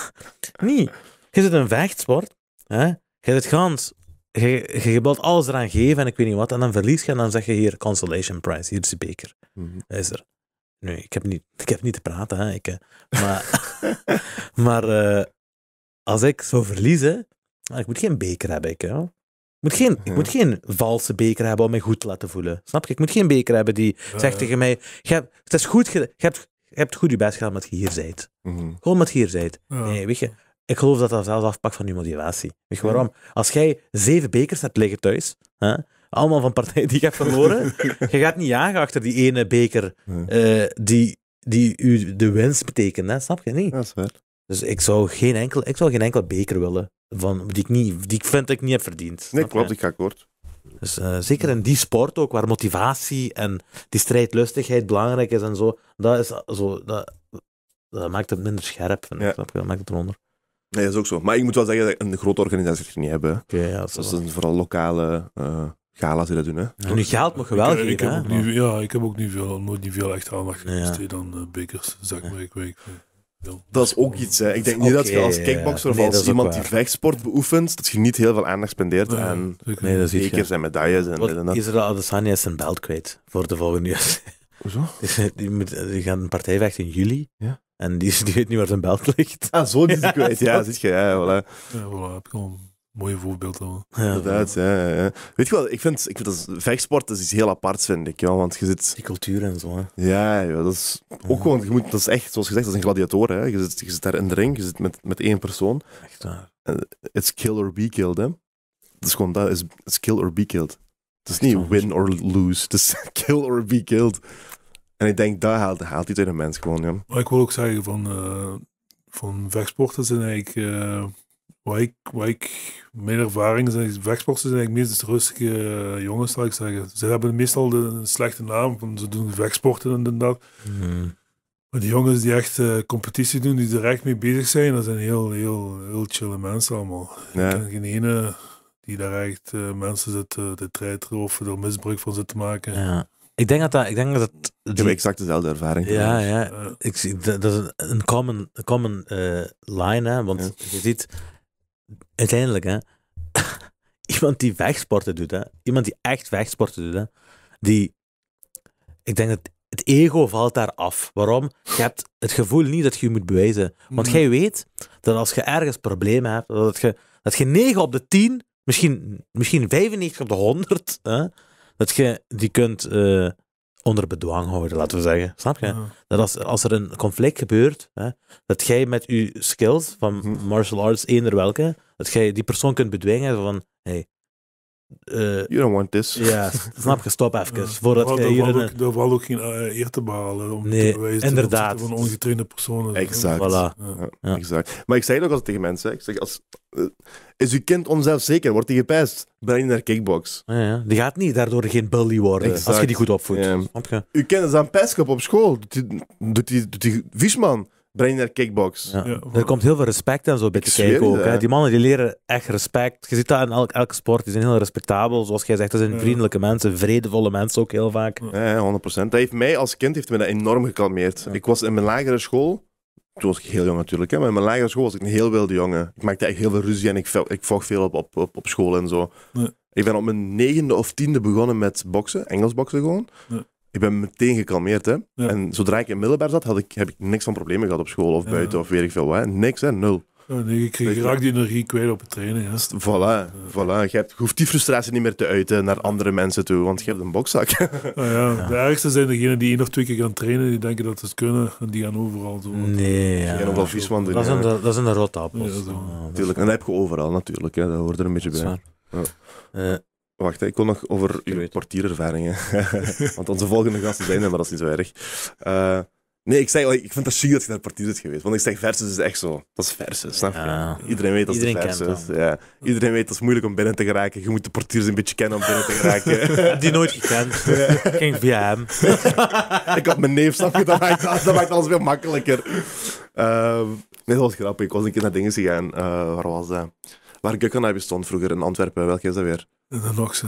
nee. Je zit een vechtsport. Hè? Je zit gans. Je, je wilt alles eraan geven en ik weet niet wat. En dan verlies je en dan zeg je hier consolation prize. Hier is de beker. Mhm. Is er. Nee, ik heb niet, ik heb niet te praten. Hè? Ik, eh, maar maar eh, als ik zou verliezen. Ah, ik moet geen beker hebben. Ik, hè? moet geen, ik moet geen valse beker hebben om me goed te laten voelen. Snap je? Ik moet geen beker hebben die zegt tegen mij: je hebt, Het is goed, je hebt, hebt goed je best gedaan met je hier zijt. Mm Gewoon met je hier zijt. Nee, weet je, ik geloof dat dat zelfs afpakt van je motivatie. Weet je waarom? Als jij zeven bekers hebt liggen thuis, hè, allemaal van partijen die je hebt verloren, je gaat niet jagen achter die ene beker eh, die, die u de winst betekent. Hè? Snap je niet? Dat is waar. Dus ik zou geen enkel, ik zou geen enkel beker willen van, die, ik niet, die ik vind dat ik niet heb verdiend. Nee, klopt, ik ga kort. Dus, eh, zeker in die sport ook, waar motivatie en die strijdlustigheid belangrijk is en zo, dat, is, zo, dat, maakt het minder scherp, ja. snap je? Dat maakt het eronder. Nee, dat is ook zo. Maar ik moet wel zeggen dat een grote organisatie niet hebben. Okay, ja, dat, is vooral lokale uh, gala's die dat doen. Hè? en nu geld mag je wel eh, ik, geven. heb Ook niet, ja, ik heb ook niet veel, nooit niet veel echt aandacht besteed aan uh, bekers, zeg maar. ik weet. Dat is ook iets. Hè. Ik denk niet dat je als kickboxer of als iemand die vechtsport beoefent, dat je niet heel veel aandacht spendeert en aan nee, zijn medailles. En, Wat, en dat. Israël Adesanya zijn belt kwijt voor de volgende US. Hoezo? die, moet, die gaan een partij vechten in juli. Ja. En die, weet niet waar zijn belt ligt. Ah, zo is hij ja, kwijt. Ja, zit je. Ja, voilà. Ja, voilà mooie voorbeeld al, Ja, inderdaad. Ja, Weet je wel, ik vind, ik vind dat vechtsport dat is iets heel aparts, vind ik. Ja, want je zit... Die cultuur en zo. Hè. Ja, dat is ook gewoon, moet, dat is echt, zoals gezegd, dat is een gladiator. Hè. Je, zit, je zit daar in de ring, je zit met, met één persoon. Echt waar. It's kill or be killed, hè. Dat is gewoon, dat is kill or be killed. Het is niet win or lose, het is kill or be killed. En ik denk, daar haalt, haalt iets uit een mens gewoon, ja. Maar ik wil ook zeggen, van, uh, van vechtsporten zijn eigenlijk... Eh, waar ik, waar ik, mijn ervaring zijn, vechtsporters zijn eigenlijk meest rustige eh, jongens, zou ik zeggen. Ze hebben meestal de, een slechte naam, van ze doen vechtsporten en, dan dat. Hmm. Maar die jongens die echt eh, competitie doen, die er echt mee bezig zijn, dat zijn heel, heel, heel chille mensen allemaal. Ja. Ik geen ene die daar echt eh, mensen zit te treiteren of er misbruik van zit te maken. Ja. Ik denk dat dat... Ik, denk dat dat heb exact dezelfde ervaring. Ja, ja. Ik, dat, dat is een common, common line, hè. Want je ziet uiteindelijk, hè, iemand die vechtsporten doet, hè, iemand die echt vechtsporten doet, hè, die, ik denk dat het ego valt daar af. Waarom? Je hebt het gevoel niet dat je je moet bewijzen. Want mm-hmm. jij weet dat als je ergens problemen hebt, dat je, dat je 9 op de 10, misschien, misschien 95 op de 100, hè, dat je die kunt eh, onder bedwang houden, laten we zeggen. Snap je? Dat als, als er een conflict gebeurt, hè, dat jij met je skills van mm-hmm. martial arts, eender welke, dat jij die persoon kunt bedwingen van, hey, uh, you don't want this. Ja, snap je, stop even. Ja, voordat je hier ook, een... valt ook geen eh, eer te behalen om nee, te bewijzen inderdaad. van ongetrainde personen. Exact. Voilà. Ja. Ja, exact. Maar ik zeg het ook altijd tegen mensen. Ik zeg, als, uh, is uw kind onzelfzeker? Wordt hij gepest? Breng je naar kickbox. Ja, Die gaat niet daardoor geen bully worden, als je die goed opvoedt. Uw kind is aan pestkop op school. Doet hij vies man breng naar kickbox. Ja. er komt heel veel respect en zo bij te kijken ook. Die mannen die leren echt respect. Je ziet dat in elk, elke sport. Die zijn heel respectabel. Zoals jij zegt, dat zijn vriendelijke mensen, vredevolle mensen ook heel vaak. Ja, 100%. Dat heeft mij als kind heeft me dat enorm gekalmeerd. Ik was in mijn lagere school. Toen was ik heel jong natuurlijk, hè, maar in mijn lagere school was ik een heel wilde jongen. Ik maakte echt heel veel ruzie en ik, ik vocht veel op, op, op, op school en zo. Ik ben op mijn negende of tiende begonnen met boksen, Engels boksen gewoon ik ben meteen gekalmeerd. Hè? En zodra ik in middelbaar zat, had ik, heb ik niks van problemen gehad op school of buiten of weet ik veel wat. Niks, hè? Nul. nee, je kreeg graag die energie kwijt op het training. Hè? Voilà, voilà. Je, hebt, hoeft die frustratie niet meer te uiten naar andere mensen toe, want je hebt een bokzak. Ah, ja, De ergste zijn degenen die één of twee keer gaan trainen, die denken dat ze het kunnen en die gaan overal zo. Nee, ja. doen. Dat, zijn de, dat rotappels. natuurlijk. Ah, en dat heb je overal natuurlijk, hè. dat hoort er een beetje bij. Uh, Wacht, ik wil nog over uw portierervaringen. Want onze volgende gasten zijn er, maar dat is niet zo erg. Eh, nee, ik, zeg, oh, ik vind het chic dat je naar portier bent geweest. Want ik zeg, versus is echt zo. Dat is versus, snap je? Iedereen weet dat het versus is. Ja. Iedereen weet dat het moeilijk om binnen te geraken. Je moet de portiers een beetje kennen om binnen te geraken. Die nooit gekend. Geen Ging ik had mijn neef, snap Dat maakt, dat alles veel makkelijker. Ehm, nee, dat was grappig. Ik was een keer naar dingen gegaan. Eh, waar was dat? Waar stond vroeger in Antwerpen. Welke is dat weer? De Nox,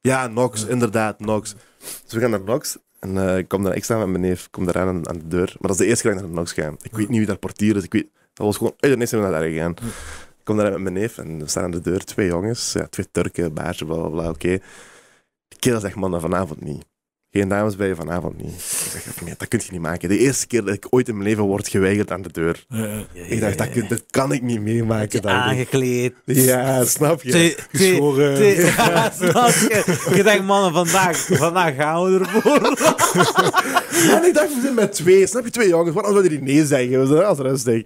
Ja, Nox, inderdaad, Nox. Dus we gaan naar Nox. En eh, ik kom daar, ik met mijn neef, kom daar aan, aan de deur. Maar dat is de eerste keer dat ik naar Nox ga. Ik weet niet wie daar portier is. Ik weet, dat was gewoon uit de we naar daar gegaan. Ik kom daar met mijn neef en we staan aan de deur. Twee jongens, ja, twee Turken, baardje, bla bla bla. Oké. Okay. De kerel zegt, man, vanavond niet geen dames bij je vanavond niet. Ik dat kun je niet maken. De eerste keer dat ik ooit in mijn leven word geweigerd aan de deur. ik dacht, dat, dat, kan ik niet meemaken. aangekleed. Ja, snap je. ja, snap je. Ik dacht, mannen, vandaag, vandaag gaan we ervoor. en ik dacht, we zijn met twee. Snap je, twee jongens. Wat als we die nee zeggen? dat is rustig.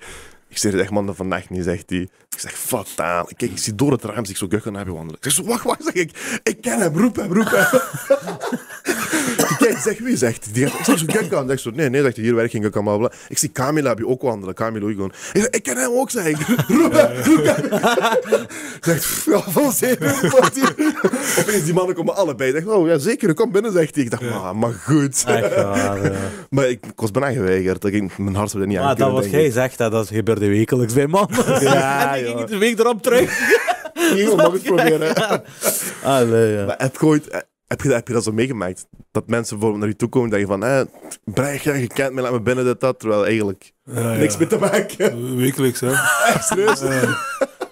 Ik zeg echt, man, dat vannacht niet, zegt hij. Ik zeg, fataal. Kijk, ik zie door het raam, zie ik zo Guchan hebben je wandelen. Ik zeg, wacht, wacht, zeg ik. Ik ken hem, roep hem, roep hem. Kijk, zeg wie zegt die? ik zeg zo, Guchan. Zeg zo, nee, nee, zegt hij, hier werk geen bla bla Ik zie Camila heb je ook wandelen, Camila gewoon. Ik zeg, ik ken hem ook, zeg ik. Roep hem, roep hem. Zegt, ja, van zeven, wat Opeens, die mannen komen allebei. Zegt, oh, ja, zeker, kom binnen, zegt hij. Ik dacht, maar, ah, maar goed. Echt waar, ja. Maar ik, ik was bijna geweigerd. Ik, mijn hart zou niet aan Maar dat wat jij zegt, dat, dat gebeurt de wekelijks bij, man. Ja, en ging de week erop terug. mag het proberen. Maar heb, je ooit, eh, heb, je, dat zo meegemaakt? Dat mensen bijvoorbeeld naar je toe komen en denken van... Eh, Breig, gekend je kent me, laat me binnen, dit, dat. Terwijl eigenlijk niks meer te maken. Wekelijks, hè.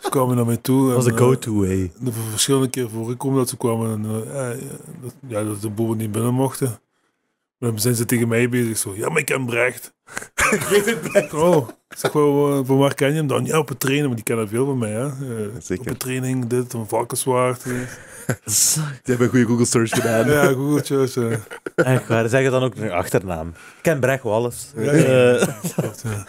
Ze kwamen naar mij toe. Dat was een go-to way. Eh, de verschillende keer voorgekomen dat ze kwamen en, eh, ja, dat de boeren niet binnen mochten dan zijn ze tegen mij bezig zo. Ja, maar ik ken Brecht. weet het Oh, zeg van waar ken je hem dan? Ja, op het training, want die kennen veel van mij. Hè. Eh, Zeker. Op een training, dit, een valkenswaard. Je hebben een goede Google search gedaan. ja, Google search. waar, zeg je dan ook een achternaam. ken Brecht Wallace. Ja, eh, ja.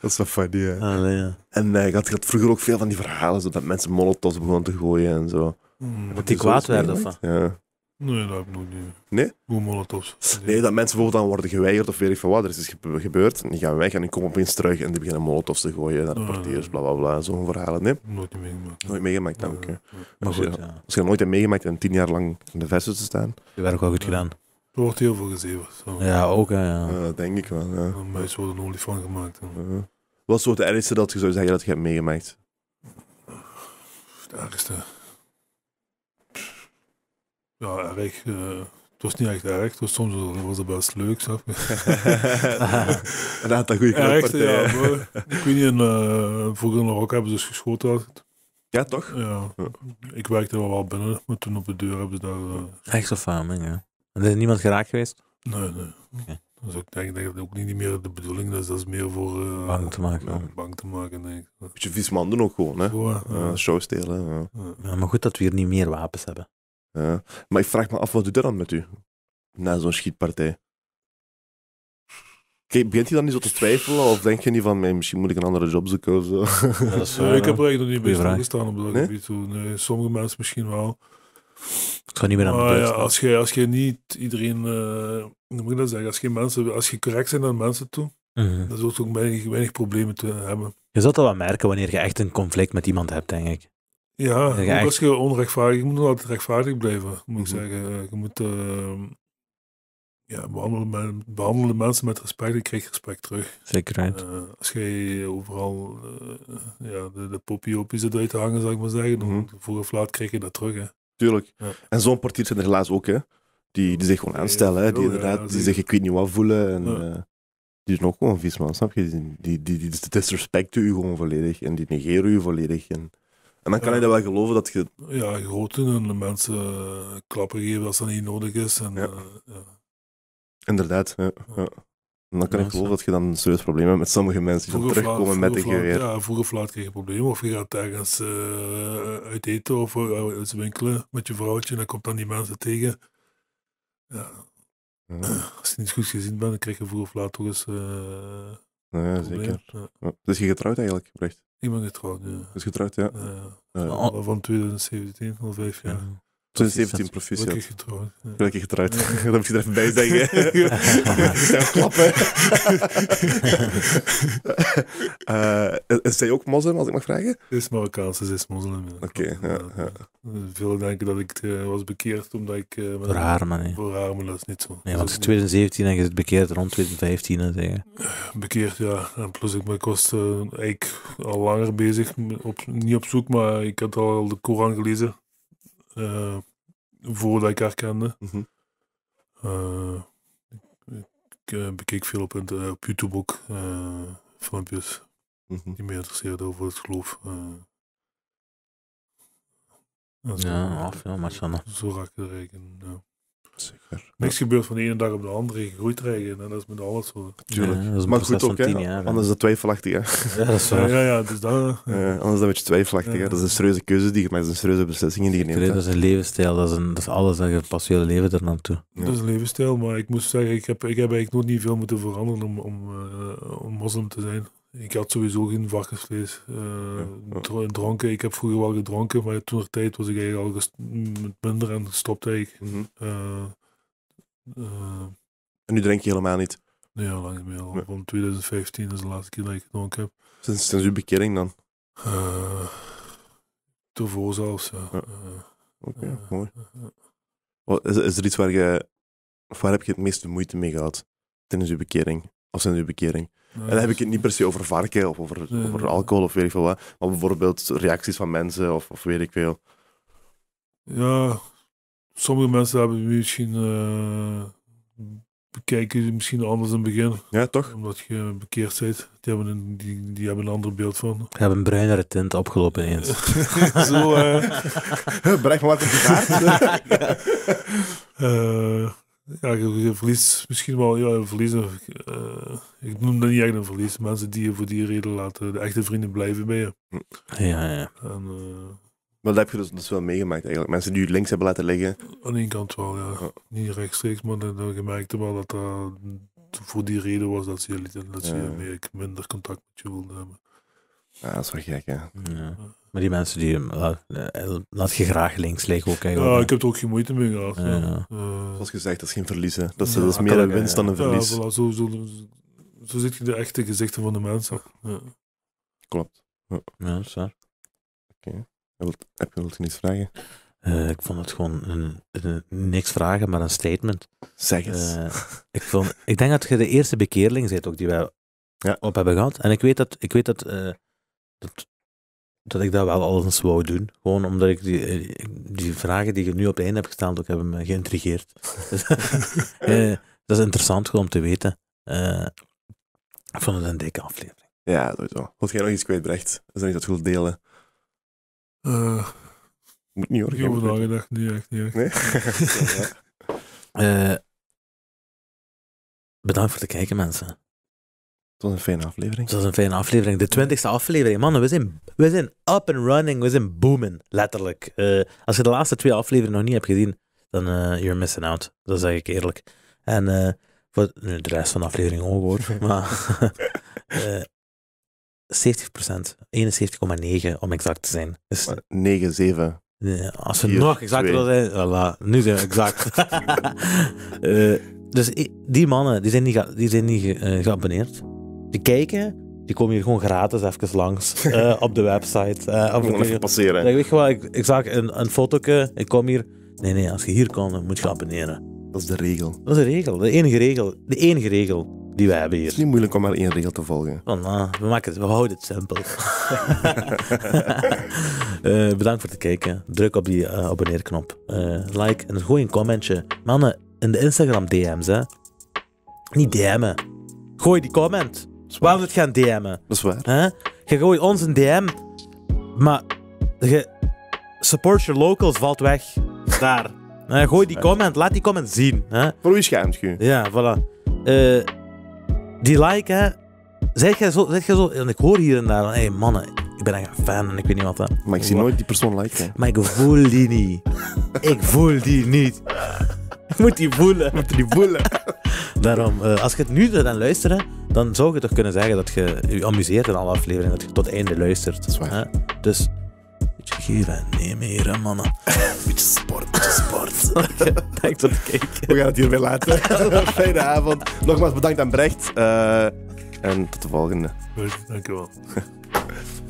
dat is wel funny, ja. En uh, ik, had, ik, had, vroeger ook veel van die verhalen, zo, dat mensen molotovs begonnen te gooien en zo. Hmm. die kwaad werden, of Ja. Nee, dat heb ik nog niet. Nee? Hoe molotovs. Nee. nee, dat mensen bijvoorbeeld dan worden geweigerd of weet ik van wat. Er is iets dus gebeurd die gaan weg en die komen opeens terug en die beginnen molotovs te gooien naar de portiers, ah. bla bla bla. Zo'n verhalen, nee? Nooit meegemaakt. Nooit meegemaakt, dank Maar goed, ja. Als je nooit hebt meegemaakt en tien jaar lang in de vesten te staan. Je werk wel goed gedaan. Er wordt heel veel gezien Ja, ook ja. Dat denk ik wel, ja. Een meisje wordt een olifant gemaakt. Wat is het ergste dat je zou zeggen dat je hebt meegemaakt? Het ergste... Ja, erg. Eh, het was niet echt erg, was soms was het best leuk. een aantal goede echt, ja, Ik weet niet, eh, in, uh, vroeger hebben ze dus geschoten Ja, toch? Ja. Ik werkte wel wel binnen, maar toen op de deur hebben ze daar... Eh, echt echt farming, ja. En is niemand geraakt geweest? Nee, nee. Okay. Dus ik denk dat ook niet meer de bedoeling is. Dat is meer voor... Uh, bang te maken. Ja, te maken, denk ik. Beetje vies man doen ook gewoon, hè. ja. show stelen, ja. ja. maar goed dat we hier niet meer wapens hebben. Ja. Maar ik vraag me af, wat doet dat dan met u? Na zo'n schietpartij. Kijk, begint hij dan niet zo te twijfelen? Of denk je niet van, misschien moet ik een andere job zoeken of zo? Ja, is, ik heb er eigenlijk nog niet bij gestaan op dat nee? gebied. Nee, sommige mensen misschien wel. Ik niet meer aan ja, als, je, als je niet iedereen... Eh, hoe moet ik dat zeggen? Als je, mensen, als je correct bent aan mensen toe, mhm. dan zult je ook weinig, weinig problemen te hebben. Je zult dat wel merken wanneer je echt een conflict met iemand hebt, denk ik. Ja, dat als je onrechtvaardig, je moet altijd rechtvaardig blijven, moet ik hm. zeggen. Eh, je moet ehm, ja, behandelen, behandelen mensen met respect, ik krijg respect terug. Zekerheid. Eh, als jij overal eh, ja, de, de poppie zit uit te hangen, zou ik maar zeggen, dan mm -hmm. vroeg of laat krijg je dat terug. Hè. Tuurlijk. En zo'n portier zijn er helaas ook, hè? Die, die zich gewoon aanstellen, hè? die inderdaad die zich ik weet niet wat voelen. En, die zijn ook gewoon vies, man, je? Die, die, die, die disrespecten u gewoon volledig en die negeren u volledig. En en dan kan je dat wel geloven dat je... Ja, groten en de mensen eh, klappen geven als dat niet nodig is. En, ja. Eh, Inderdaad, ja. En dan kan ik geloven dat je dan een serieus probleem hebt met sommige mensen die terugkomen met een geweer. Ja, vroeg of laat krijg je problemen. Of je gaat ergens uh, uit eten of uit winkelen met je vrouwtje en dan komt dan die mensen tegen. Ja. ja. Als je niet goed gezien bent, dan krijg je vroeg of laat toch eens... ja, zeker. Dus je getrouwd eigenlijk, Brecht? Ik ben getrouwd nu. Is getrouwd, ja. ja. Van 2017, al vijf jaar. 2017 17 proficiat. Gelukkig getrouwd. Ja. keer getrouwd. Ja. Dat moet je er even bij zeggen. Ik zijn klappen. Eh, is zij ook moslim, als ik mag vragen? Ze is Marokkaanse, ze is moslim. Oké, okay, ja, eh, Veel denken dat ik eh, was bekeerd omdat ik... Uh, voor haar, man. He. Voor haar, maar dat is niet zo. Nee, want in 2017 en je het bekeerd rond 2015, en zeggen. Bekeerd, ja. En plus ik was eigenlijk al langer bezig. Op, niet op zoek, maar ik had al de Koran gelezen. Uh, voordat ik haar kende. Mhm. Eh, ik, ik eh, bekeek veel op, op YouTube ook filmpjes mm die me interesseerden over het geloof. ja, af, ja, maar Zo raak ik er eigenlijk Ja. Zeker. Niks gebeurt van de ene dag op de andere, groeit krijgen. En dat is met alles zo. Tuurlijk. Ja, maar goed ook, Jaar, anders is dat twijfelachtig. Hè? Ja, dat is waar. Ja, ja, dus dat, anders is dat een beetje twijfelachtig. Hè? Dat is een serieuze keuze die je maakt, dat is een serieuze beslissing die je neemt. Dat is een levensstijl, dat is, een, dat is alles dat je pas je leven ernaartoe. toe. Dat is een levensstijl, maar ik moest zeggen, ik heb, ik heb eigenlijk nog niet veel moeten veranderen om, om, eh, om moslim te zijn. Ik had sowieso geen varkensvlees uh, dronken. Ik heb vroeger wel gedronken, maar toen tijd was ik eigenlijk al met minder en gestopt ik. Mhm. Eh, eh. en nu drink je helemaal niet? Nee, al lang niet meer. Van 2015 is de laatste keer dat ik gedronken heb. Sinds, sinds uw bekering dan? toevallig. zelfs, ja. ja. Oké, mooi. Is, is er iets waar je waar heb je het meeste moeite mee gehad tijdens uw bekering? als zijn uw bekering. En dan heb dus ik het niet per se over varken of over, over alcohol of weet ik veel wat. Maar bijvoorbeeld reacties van mensen of, of weet ik veel. Ja, sommige mensen hebben misschien. Eh, bekijken misschien anders in het begin. Ja, toch? Omdat je bekeerd bent. Die hebben een, die, hebben een ander beeld van. hebben een bruinere tint opgelopen eens. Zo, eh. Uh... maar wat in de kaart. Eh, ja, je, verliest misschien wel, ja, verliezen. Uh, eh, ik noem dat niet echt een verlies. Mensen die je voor die reden laten, de echte vrienden blijven bij je. Hm. Ja, ja. En, eh, maar dat heb je dus, dus wel meegemaakt eigenlijk. Mensen die je links hebben laten liggen. Aan één kant wel, ja. Niet rechtstreeks, maar dan, dan gemerkte wel dat dat voor die reden was dat ze, dat ze meer, minder contact met je wilden hebben. Ja, ah, dat is wel gek, hè. ja maar die mensen die eh, eh, laat, je graag links liggen ook Ja, ik heb er ook geen moeite mee gehad. Ja, eh, Zoals gezegd, dat is geen verlies. Dat is, meer een winst dan een verlies. Voilà, zo, zo, zo zit je de echte gezichten van de mensen. Klopt. Ja, is waar. Oké. Heb je nog iets vragen? ik vond het gewoon een, een, niks vragen, maar een statement. Zeg eens. ik, vond, ik denk dat je de eerste bekeerling bent ook die wij ja. op hebben gehad. En ik weet dat, ik weet dat, dat dat ik dat wel alles eens wou doen. Gewoon omdat ik die, eh, die vragen die je nu op het einde heb gesteld ook hebben me geïntrigeerd. Eh, dat is interessant gewoon om te weten. Uh, ik vond het een dikke aflevering. Ja, sowieso. hoort jij nog iets kwijtbrecht? Is er iets dat goed delen? Uh, Moet niet hoor. Ik heb nagedacht, niet echt, niet echt. Nee? bedankt voor het kijken, mensen. Het was een fijne aflevering. Het was een fijne aflevering. De twintigste aflevering. Mannen, we zijn, we zijn up and running. We zijn booming, letterlijk. Eh, als je de laatste twee afleveringen nog niet hebt gezien, dan uh, you're missing out. Dat zeg ik eerlijk. En eh, voor de rest van de aflevering ook maar uh, 70%, 71,9 om exact te zijn. 97. Dus- 7. Als we nog exacter willen zijn, voilà, nu zijn we exact. dus die mannen die zijn niet, die zijn niet geabonneerd kijken, die komen hier gewoon gratis even langs eh, op de website. Uh, passeren. weet je wat, ik, ik zag een, een foto, ik kom hier. Nee, nee, als je hier komt, moet je abonneren. Dat is de regel. Dat is de regel, de enige regel. De enige regel die we hebben hier. Het is niet moeilijk om maar één regel te volgen. Oh, nou, we, maken het, we houden het simpel. Eh, bedankt voor het kijken. Druk op die abonneerknop. like en gooi een commentje. Mannen, in de Instagram DM's, hè. Niet DM'en. Gooi die comment. We waarom moet gaan DM'en? Dat is waar. Je gooit ons een DM, maar je support your locals valt weg. Daar. Gooi die comment, laat die comment zien. Hè? Voor wie schaamt je? Ja, voilà. Eh, die like, hè. Zeg jij zo, zeg jij zo, en ik hoor hier en daar, hé hey, mannen, ik ben echt een fan en ik weet niet wat. Maar ik zie nooit die persoon liken. Maar ik voel die niet. ik voel die niet moet die voelen. Moet die voelen. Daarom, eh, als je het nu en luisteren, dan zou je toch kunnen zeggen dat je je amuseert in alle afleveringen, dat je tot het einde luistert. Dat Dus, beetje geven en neem hier, mannen. beetje sport, beetje sport. dank voor het kijken. We gaan het weer laten. Fijne avond. Nogmaals bedankt aan Brecht. Eh, en tot de volgende. Goed, wel.